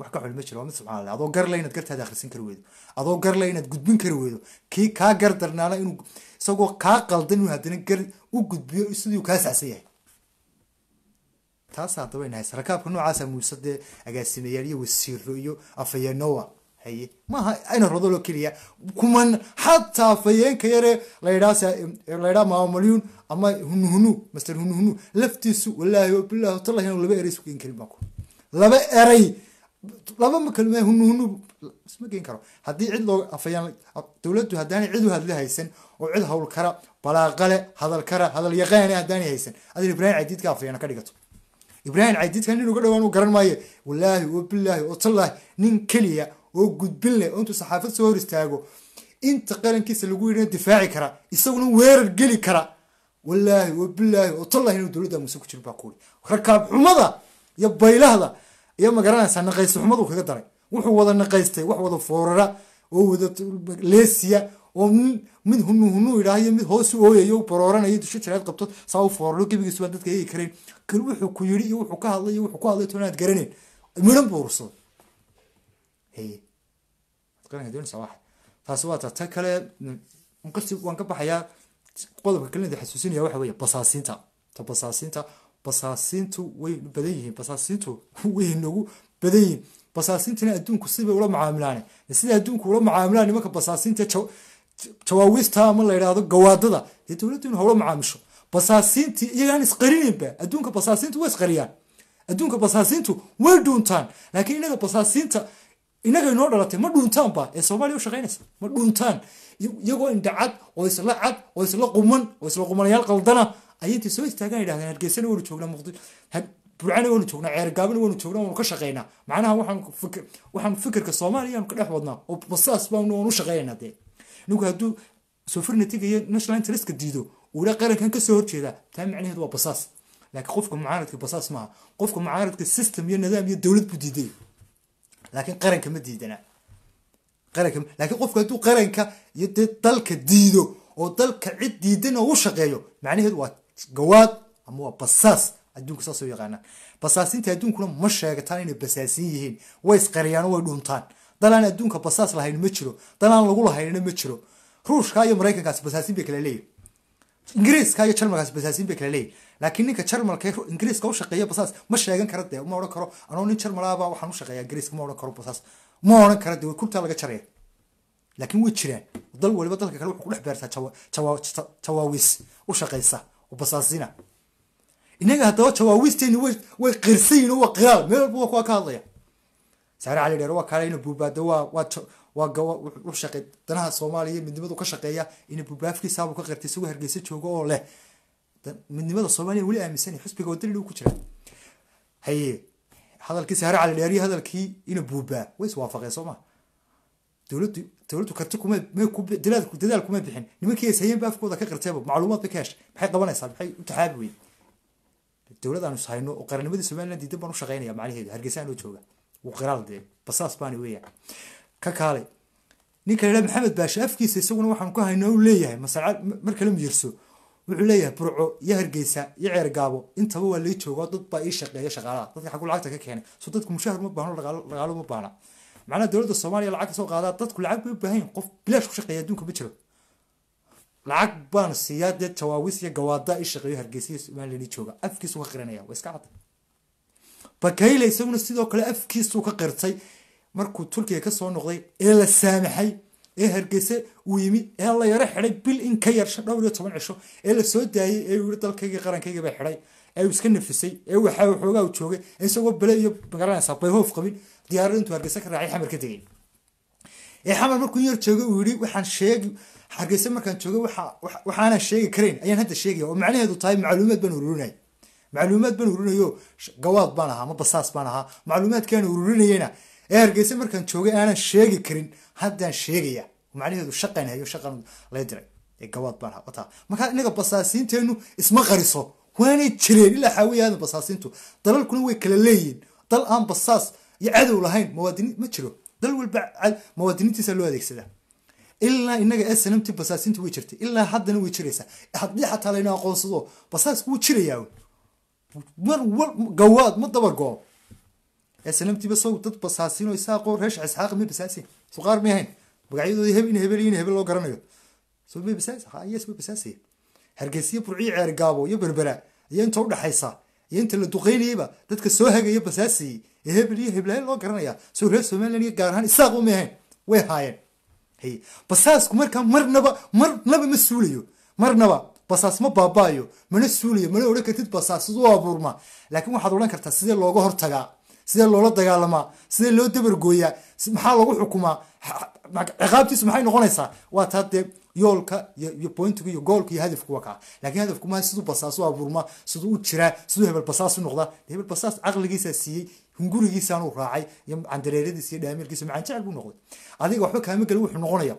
wax ka xun ma jiro mid subxaan allah adoo garle inaad gartaada akhrisan kari weydo adoo garle inaad gudbin kari weydo kii kaa gar darnaana inuu isagoo kaa qaldan inuu haddana gar u gudbiyo siduu kaa sacsan yahay taas haddaba inahay sarakaabka noocaasa muuse dee agaasimeyaal iyo wasiiro iyo afayenowa haye maaha ayna rodolo keliya kuman xataa fayeenka yaree laydhaalaydhaa maamalyuun ama hunuhunu master hunuhunu laftiisu walaahi wabilahi watallahi inaan laba eray isku keeni karin baan ku laba eray laba makalima hunuhunu isma geen karo haddii cid loo afayaan dowladdu haddaanay cid hadli haysan oo cid hawl kara balaaqale hadal kara hadal yaqaane haddaanay haysan adin ibrahim cadiidka afayana ka dhigato ibrahim cadiidka nin uga dhowaan uu garan maayo wallaahi oo bilaahi oo tallaahi nin keliya oo gudbin leh oo intuu saxaafad soo hor istaago inta qarankiisa lagu yidhina difaaci kara isaguna weerar geli kara wallaahi oo bilaahi oo tallaahi inuu dowladda muuse ku jirin baa kuuri rakaab xumada iyo baylahda iyo ma garanaysaa xumadu kaga daray wuxuu wada naqaystay wax wada foorara oo wada leesiya oo mid hunu hunu idhaahayo mid hoosu ooyayo u barooranaya dusho jareed qabto saa u fooraro gebigiisu baan dadka eegi karayn kal wuxuu ku yiri iyo wuxuu ka hadlay iyo wuxuu ku hadlay toon aad midhan buu ursaday haye waa ta ta kale qasi waan ka baxayaa qodobka kalena xasuusinaya waxa weeye basaasiinta ta basaasiinta basaasintu way badan yihiin basaasintu way nagu badan yihiin basaasintana adduunku sibay ula macaamilaan sida adduunku ula macaamilaan nimanka basaasinta jawaawiista ama la yidhaahdo gawaadada dee dowladduina howla macaamisho basaasintii iyagaan isqarinaynba adduunka basaasintu way isqariyaan adduunka basaasintu way dhuuntaan laakiin inaga basaasinta inagay noo dhalatay ma dhuuntaanba ee soomaaliya u shaqaynaysa ma dhuuntaan iyagoo indhacad oo isla cad oo isla quman oo isla qumanayaal qaldana ayay soo istaagaan yidhahdeen hargeysana waynu joognaa burcana waynu joognaa ceergaabina waynu joognaa waynu ka shaqeynaa macnaha waxaan fikirka soomaaliyaanu ka dhex wadnaa oo basaas baanu u shaqeynaa dee ninku hadduu sovereignitiga iyo national interestka diido ula qarankan kasoo horjeedaa taa macnaheedu waa basaas laakiin qofka mucaaradka basaas maaha qofka mucaaradka system iyo nidaam iyo dowlad buu diiday laakiin qaranka ma diidana qaranka laakiin qofku hadduu qaranka iyo dalka diido oo dalka cid diidan oo u shaqeeyo macnaheedu waa gawaad ama waa basaas adduunka saasoo yaqaanaa basaasinta adduunkuna ma sheegataan inay basaasin yihiin way isqariyaan way dhuuntaan dal adduunka basaas lahayn ma jiro dal lagu lahaynna ma jiro ruushka iyo maraykankaas basaasin bay kala leeyihin ingiriiska iyo jarmalkaas basaasin bay kala leeyihin laakiin ninka jarmalka ingiriiska u basaas ma sheegan kara dee ma odhan karo anoo nin jarmalaba waxaan u ingiriiska ma odhan karo basaas ma odhan kara dee way laga jaraya laakiin way jiraan dal waliba dalka kale wuxuu ku beertaa jawaawiis u وبصاصينا إنك هتوه تواويستين وقرسين وقرار ميل بوك وكاضية سعر علي دير وكالين بوبادوا وقوا وشقي دنها الصومالية من دمدو كشقية إن بوبافكي سابو كغرتي سوى هرقيسي تشوغو له من دمدو الصومالية ولي آمساني حسبك ودري لو كترا هي هذا الكي سعر علي ديري هذا الكي إن بوبا ويس وافقي صومال dadaal kuma bixin nimankiis hayanba afkooda ka qarteeba macluumaad bay ka heshay maxay qabanaysaa maxay u taxaabi weyn dowlad aanu hayno oo qarannimada somalilan diidan baan u shaqaynaya macnaheedu hargeysa anoo jooga wuu qiraal dee basaas baani weeyaan ka kaalay ninka la maxamed baashe afkiisa isaguna waxaan ku haynaa u leeyahay masal markala miyirso wuxuu leeyahay burco iyo hargeysa iyo ceergaabo intaba waa lay joogo dad baa ii shaqeeya shaqaalaha dadka xaggu lacagta ka keenay so dadku mushaahar ma baahno dhaqaalo ma baahna macnaha dowladda soomaaliya lacag kasoo qaadaa dadku lacag bay u baahan yihin qof bilaash ku shaqeeya adduunka ma jiro lacag baan siiyaa dee jawaawis iyo gawaada i shaqeeyo hargeysa jooga afkiisuu ka qiranaya waa iska cadday bakayle isaguna sidoo kale afkiisuu ka qirtay markuu turkiga kasoo noqday ee la saamaxay ee hargeyse uu yimi ee la yaro xiday bil in ka yar dhowr iyo toban cisho ee lasoo daayey ee uu dalkaygii qarankaygii xidhay ee uu iska nafisay ee waxaa waxoogaa uu joogay isagoo bale iyo magaranaysaa bayhoof qabin diyaarad intuu hargeysa ka raacay xamar ka tegey ee xamar markuu yar jooga uu yidhi waxaan sheegi hargeyse markaan jooga waxaanan sheegi karayn ayaan hadda sheegaya oo macnaheedu tahay macluumaad baan ururinay macluumaad baan ururinayo gawaad baan ahaa ma basaas baan ahaa macluumaadkaan ururinayana ee hargeyse markaan joogay aanan sheegi karin haddaan sheegaya macnaheedu shaqaan hayo shaqan laga diray ee gawaad baan ahaa wataa markaa inaga basaasiinteennu isma qariso waanay jireen ilaa xaawiya basaasiintu dalalkuna way kala leeyihin dal aan basaas iyo cadow lahayn muwaadiniin ma jiro dal walba muwaadiniintiisa loo adeegsadaa ilaa inaga snmt basaasinta way jirtay ilaa haddana way jiraysaa haddii xataa layna aqoonsado basaas wuu jirayaa mar gawaad ma daba go-o snmtiba soo dad basaasino isaaqoo reesh isxaaq ma basaasin suqaar may ahayn magacyadoodii hebin hebelin hebel loo garanayo so may basaas ayas way basaasaya hargeysiyo burciyo ceergaabo iyo berberaa ayaa inta udhaxaysa iyo inta la duqaynayeyba dadka soo hagaya basaasiyey ee hebel iyo heblayn loo garanaya soo reer somalilan iyo gaar ahaan isaaq uma ahayn way haayeen basaasku markaa marnaba marnaba ma suulayo marnaba basaas ma baabaayo mana suulayo mana odhan kartid basaas siduu abuurma laakiin waxaad odhan kartaa sidee looga hortagaa sidee loola dagaalamaa sidee loo dabargooyaa maxaa lagu xukumaa ciqaabtiisu maxay noqonaysaa waa taa dee yoolka iyo pointigu iyo goolka iyo hadafku waa kaa laakiin hadafku maaha siduu basaas u abuurmaa siduu u jiraa siduu hebel basaas u noqdaa hebel basaas caqligiisaa siiyey hungurigiisaanuu raacay iyo candareeradiis iyo dhaamirkiisa macaan jecel buu noqday adiga waxba kaama geli wuxuu noqonaya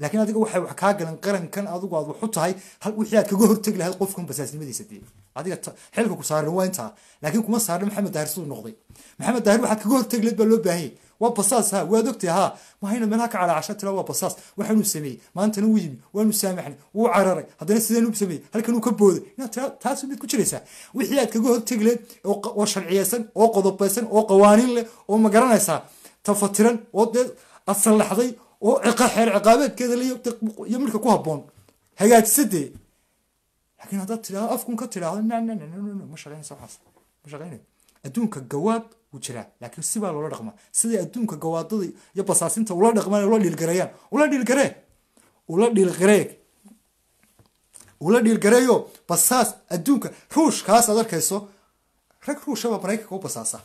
lakiin adiga waxay wax kaa galan qarankan adigu aad waxu tahay wixii aad kaga hortegi lahayd qofkan basaasnimadiisa dee adiga xilka ku saaran waa intaa laakiin kuma saarna maxamed daahir siduu noqday maxamed daahir waxaad kaga hortegi lahayd baa loo baahanyay waa basaas ha waad ogtay ha mahayna meelaha ka calaacasha tila waa basaas waxaanuu sameeyey maantana wuu yimi waanu saamaxnay wuu cararay haddana sideenuu sameeyey halkanuu ka booday inaad taasu mid ku jiraysaa wixii aad kaga hortegi lahayd oo sharciyeysan oo qodobaysan oo qawaaniin leh oo ma garanaysaa tafatiran oo dee aad oo xeer ciqaabeedkeeda iyo midka ku haboon hagaagsadee laakiin haddaad tiao afkun ka tidhaahdo ma shaqeynaysa adduunka gawaad wuu jiraa laakiin sibaa loola dhaqmaa siday adduunka gawaadada iyo basaasinta ula dhaqmaan ula dhiilgareeyaan ula dhiilgareeg ula dhiilgareeg ula dhiilgareeyo basaas adduunka ruushkaas aad arkayso rag ruushabaa maraykanka u basaasa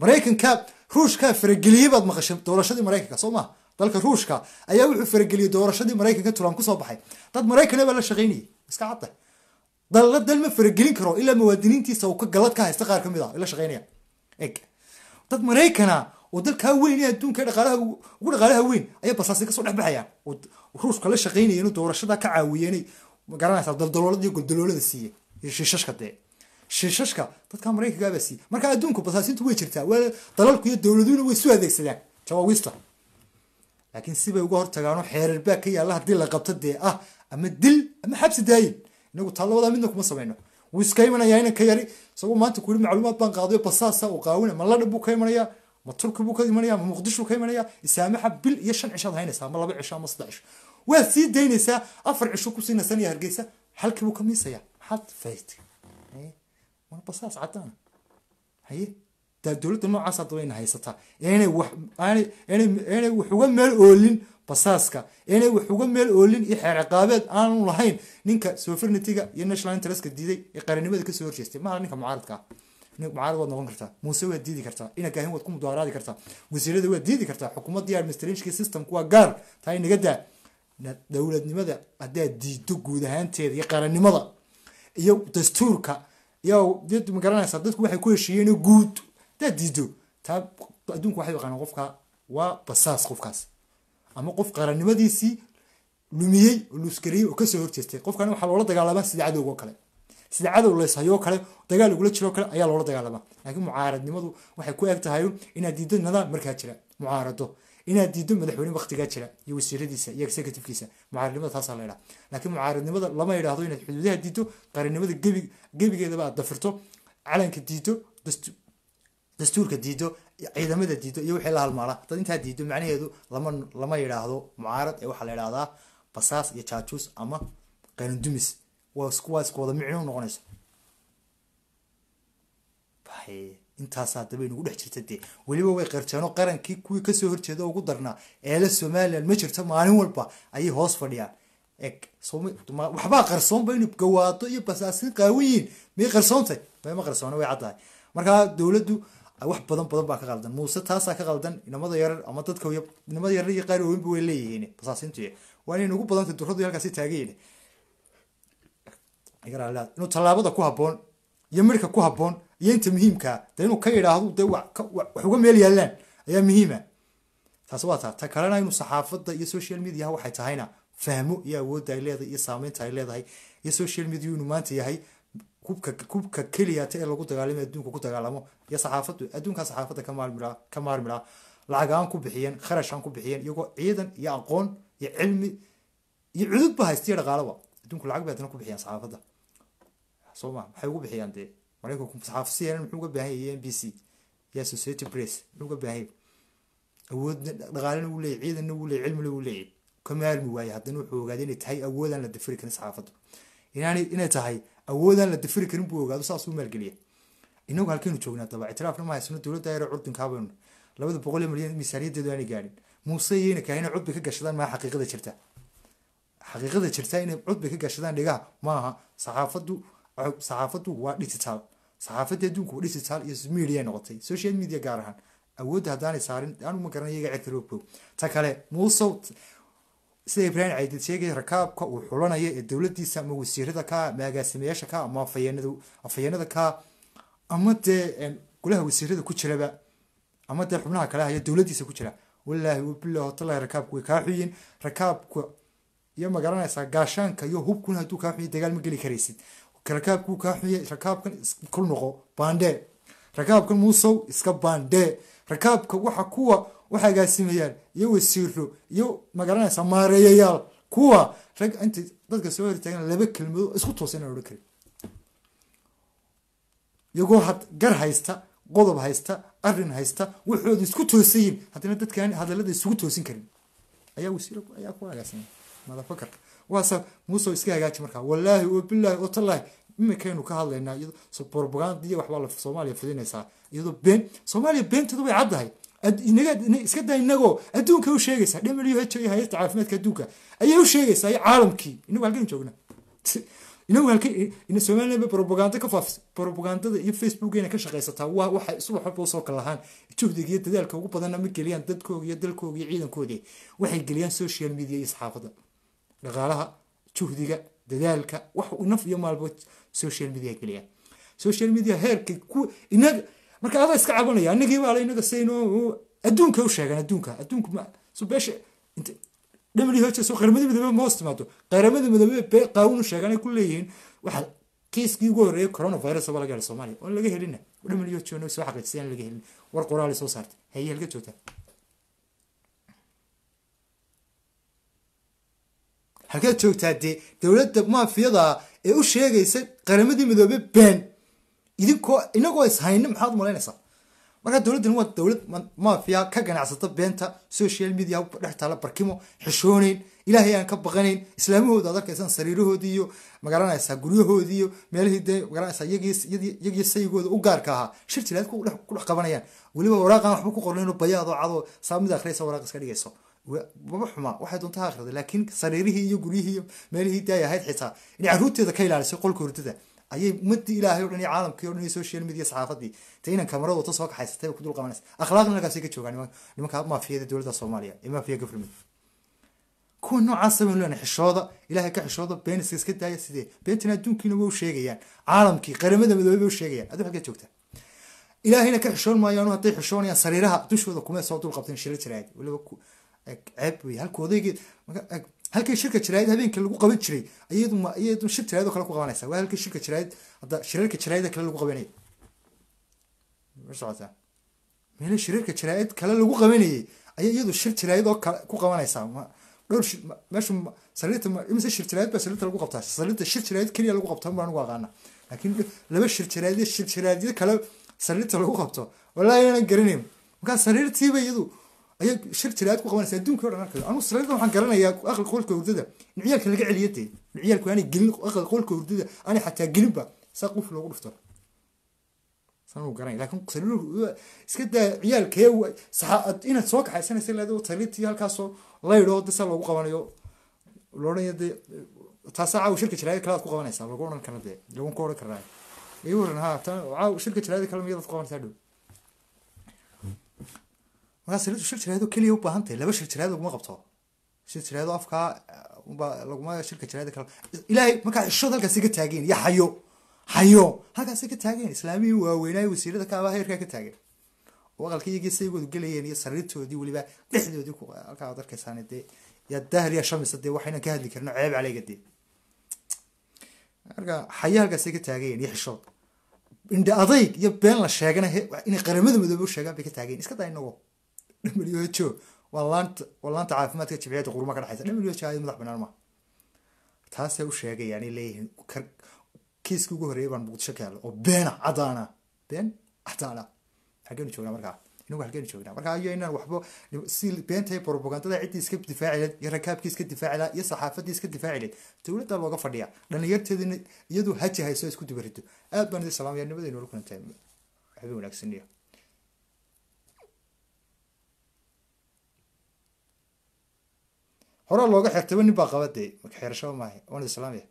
maraykanka ruushkaa farageliyey baad maqashay doorashadii maraykanka soo maha dalka ruushka ayaa wuxuu farageliyey doorashadii maraykanka tulan kusoo baxay dad maraykan baa la shaqaynayay iska cadda dalna dal ma faragelin karo ilaa muwaadiniintiisa uu ka galad ka haysta qaar kamid ah la shaqaynaya eg dad maraykana oo dalkaa weyn ee adduunka dhaqaalaha ugu dhaqaalaha weyn ayaa basaasi kasoo dhex baxayaan oo ruushka la shaqaynaya inuu doorashada ka caawiyeenay magaranaysaa daldaloolada iyo goldaloolada siiye shiishashka dee shiishashka dadka maraykanka baa marka adduunku basaasintu way jirtaa waa dalalku iyo dowladuhuna way su adeegsadaan jawaabiista laakiin sibay uga hortagaano xeerirbaag ka yaalla haddii la qabto dee ah ama dil ama xabsi daayin inagu taalabada midna kuma samayno wuu iska imanaya inan ka yari isagoo maanta ku macluumaad baan qaadayo basaasa ah uu qaawina ma ladha buu ka imanayaa ma turki buu ka imanaya ma muqdishu ka imanaya isaamaxa bil iyo shan cishaad haynaysaa ma laba cisho ama saddex cisho waad sii daynaysaa afar cisho kusii nasanaya hargeysa halkii buu ka miisayaa maxaad fayd eh, basaas caddaana haye taa dowladda noocaas hadda wayna haysataa inay wax uga meel oolin basaaska inay wax uga meel oolin iyo xeerciqaabeed aanu lahayn ninka sovereignity-ga iyo national interestka diiday ee qarannimada kasoo horjeestay maaha ninka mucaaradka mucaarad waad noqon kartaa muuse waad diidi kartaa ina waad ku mudaaraadi kartaa wasiirada waad diidi kartaa xukuumaddii administrationka systemka waa gaar taa inaga daa dowladnimada haddaad diido guud ahaanteeda iyo qarannimada iyo dastuurka iyo did ma garanaysaa dadku waxay ku heshiiyeen guud hadaad diido taa adduunka waxa yaqaanaa qofka waa basaas qofkaas ama qof qarannimadiisii lumiyey oo luusgareeyey oo kasoo horjeestay qofkan waxaa loola dagaalamaa sida cadowg oo kale sida cadow leeshayoo kale dagaal ugula jiroo kale ayaa loola dagaalamaa laakiin mucaaradnimadu waxay ku eg tahay inaad diiddo nidaam markaa jira mucaarado inaad diiddo madaxweyne waktigaa jira iyo wasiiradiisa iyo executivkiisa mucaaradnimada taasaa laydhaha laakiin mucaaradnimada lama idhaahdo inaad xuduudaha diiddo qarannimada gebigeedaba aad dafirto calanka diiddo dastuurka diido ciidamada diido iyo wixii la halmaala dad intaa diido macnaheedu lama lama yidhaahdo mucaarad ee waxaa la yidhaahdaa basaas iyo jaajuus ama qaanindumis waa isku wada micno u intaasaa dabay nagu dhex jirta dee weliba way qarjeeno qarankii kuwii kasoo horjeeda ugu darnaa eela somalilan ma jirto maalin walba ayay hoos fadhiyaan eg waxbaa qarsoonba inuu gawaado iyo basaasin qaawiyiin miyay qarsoontahy ma qarsoona way caddahay markaa dowladdu wax badan badan baa ka qaldan muuse taasaa ka qaldan inamada yarar ama dadka inamada yarar iyo qaar waaweynba way leeyihiin basaasiintu waa inay ugu badanta duradu halkaasi taagayeen inuu tallaabada ku haboon iyo midhka ku haboon iyo inta muhiimkaa dee inuu ka yidhaahdo dee wax uga meel yaallaan ayaa muhiima taasi waa taa ta kalena inuu saxaafadda iyo social mediaha waxay tahayna fahmo iyo awoodda ay leedahay iyo saameynta ay leedahay iyo social media inuu maanta yahay kubka keliyata ee lagu dagaalama adduunka ku dagaalamo iyo saxaafadu adduunkan saxaafadda kamaarmia ka maarmidhaa lacagaan ku bixiyeen kharashaan ku bixiyeen iyagoo ciidan iyo aqoon iyo cilmi iyo cudugba haystiyo dhaqaalaba adduunku lacag bay adana ku bixiyaan saxaafadda soo maxay ugu bixiyaan dee maraykanku saxaafisiyan muxuu uga baahan yahay n b c iyo society press muxuu uga baahan yahay awoodna dhaqaalana wuu leeyay ciidanna wuu leeyay cilmina wuu leeyay kama maarmi waaye haddana wuxuu ogaaday inay tahay awoodaan la dafiri karin saxaafaddu inay tahay awoodaan la dafiri karin buu ogaado saasuu maalgeliya inagu halkaynu joognaa daba ictiraafna ma dowladda yare curdinkaabanu labada boqol ee milyan miisaaniyadeedu aanay gaadhin muuse iyayna kahay inay cudbi ka gashadaan maa xaqiiqada jirta xaqiiqada jirta inay cudbi ka gashadaan dhigaha maaha saxaafadu uh, saxaafadu waa digital saxaafadda adduunku digital iyo media noqotay social media gaar ahaan awoodda haddaanay saarin anuma garanay iyaga cirka ta kale muusow sida ibraahim caydid sheegaya rakaabka uu xulanayo ee dowladiisa ama wasiirada ka ama agaasimayaasha ka ama afayeenada ka ama dee golaha wasiirada ku jiraba ama dee xubnaha kale haya dowladiisa ku jira walaahi wabilahi watalahi rakaabku way kaa xuyin rakaabka iyo magaranaysaa gaashaanka iyo hubkun hadduu kaa xuya dagaal ma geli karaysid rakaabku kaa xuya rakaabkan iskul noqo baandhee rakaabkan muusow iska baandhee rakaabka waxa kuwa wax agaasimayaan iyo wasiiro iyo magaranaysa maareeyayaal kuwa rag inta dadka soo hortaagan laba kelmadood isku toosa inaan odhan karin iyagoo had gar haysta qodob haysta arin haysta waxooda isku toosan yihin haddana dadkaan hadallada isugu toosin karin ayaa wasiir ayaa ku agaasimay madafakarka waase muuseo iska hagaaji markaa wallaahi o bilaahi o tallaahi iminkaynu ka hadlaynaa propagandadiyo waxbaa la soomaaliya fidinaysaa iyadoo been soomaaliya beenteedu way caddahay iska daa inagoo adduunkay u sheegaysaa dhemel u h o iyo hay-adda caafimaadka adduunka ayay u sheegaysaa iyo caalamkii inagu halkan joogna inagu halkan soomaliya propaganda ka faafisa propagandada iyo facebookgeena ka shaqaysataa waa waxay subax walba usoo kallahaan juhdiga iyo dadaalka ugu badanna ma geliyaan dadkooga iyo dalkooga iyo ciidankoodii waxay geliyaan social media iyo saxaafadda dhaqaalaha juhdiga dadaalka wax naf iyo maalba social media geliya social media heerka ku inaga marka adaa iska cabanaya anagii waala inaga sayno adduunka u sheegan adduunka adduunku ma so beesha dhamli qaramada midoobe ma timaado qaramada midoobe bee qaawun u sheegan ay ku leeyihiin waxaa kiiskii ugu horreeyay coronavirus baa laga helay soomaaliya oo laga helina dhamli soo xaqiijisay laga helin war qoraali soo saartay haye halka joogtaa halkaad joogtaa dee dowladda maafiyada ee u sheegaysa qaramadii midoobe been idinkoo inagoo ishaynin maxaad malaynaysaa marka dowladdani waa dowlad maafiya ka ganacsata beenta social media dhex taala barkimo xishoonayn ilaahay aan ka baqanayn islaamahooda ad arkaysaan sariirahoodii iyo magaranaysaa guryahoodii iyo sayigooda u gaarka ahaa shir jilaad ku dhex qabanayaan weliba waraaqan waxba ku qornayn bayaadoo cadoo saa mid waraaq iska dhigayso maba xuma waxay doontaa akrida laakiin sariirihii iyo guryihii iyo meelihii daay ahayd xitaa inay caruurteeda ka ilaalisay qolka hurdada ayay umadii ilaahay o dhan iyo caalamkii o dhan iyo social media saxaafadii ta inan kamarada wata soo kaxaysatay ku dul qabanaysa akhlaaqna ka joogaan nimanka maafiyada dowladda soomaaliya iyo maafiya government kuwa noocaasa baynu leenahay xishooda ilaahay ka xishooda been iska daaya sidee beentan adduunkiina waa u sheegayaan caalamkii qaramada midoobay ba u sheegayaan aduu xaggeed joogtaa ilaahayna ka xishoon maayaanu hadday xishoonayaan sariiraha dushooda kumee soo dul qabteen shira jiraad ceeb wey halka odaygii shirka jaraayid habeenkii lagu qaban jiray ayadun shir jaraayid oo kale ku qabanaysa waa halkii shirka jaraayid hadda shirarka jaraayida kale lagu qabanayay socotaa meelo shirarka jaraa'id kale lagu qabanayay ayaa iyadu shir jaraa'id oo kale ku qabanaysaa dhowr meesha saliita imise shir jaraa'id baa saliita lagu qabtaa saliita shir jaraa'id keliya lagu qabto baan ugu aqaana laakiin laba shir jaraa'id shir jaraa'idyo kale saliita lagu qabto wallaahi inaanan garanayn markaa sariirtiiba iyadu ayay shir jiraad ku qabanaysa adduunka o dhan arkay anu salaada waxaan garanayaa aqal qolka hurdada in ciyaalka laga celiyo dee ciyaalku aanay gelin aqal qolka hurdada aanay xataa gelinba saa qof loogu dhufto sanu soo kaxaysanaysa leedo saliidtii halkaasoo laydhoo de saa loogu qabanayo loodhan dee taasaa caawa shirka jiraada kale aad ku qabanaysaa lagu odhan kara dee lagu odhan karaa igu waran ha caawa shirka jiraada kale miyaad ku qabanaysaa dhow markaa saliidu shir jiraado keliya ubaahan tahay laba shir jiraad laguma qabto shir jiraado afkaa laguma shirka jiraada kal ilaahay markaa xishood halkaasi ka taageen iyo xayo xayo halkaasi ka taageen islaamihii waaweynaaye wasiirada kaaba heerkaa ka taageen oo aqalka iyagii gelayeen iyo sariirtoodii weliba dhexdoodii halkaa ad arkaysaan dee yaa daahir yaa shamisa dee waxaynan ka hadli karino ceeb calayga dee marka xayo halkaasi ka taageen iyo xishood indha adayg iyo been la sheegana inay qaramada madoobe u sheegaan bay ka taageen iska daa inago w h o laanta caafimaadka jimciyada qurma ka dhexaysa w h o madax banaan ma taasay u sheegayaanay leeyihiin kiiskii ugu horreeyay baan muqdisho ka helno oo beena cadaana been cadaana xageenu joognaa markaa inagu xageenu joognaa marka ayo inaan si beentay propagandada ciddii iska difaaci iyo rakaabkii iska difaaci iyo saxaafaddii iska difaaci layd looga fadhiyaa dhalinyarteedina iyadu hajahayso isku dubarito aad baan idin salaamaya nimadeenu la kulantay waxba wanaagsanaya horaa looga xirtay nin baa qaba dee xerasho maaha wana islaamiya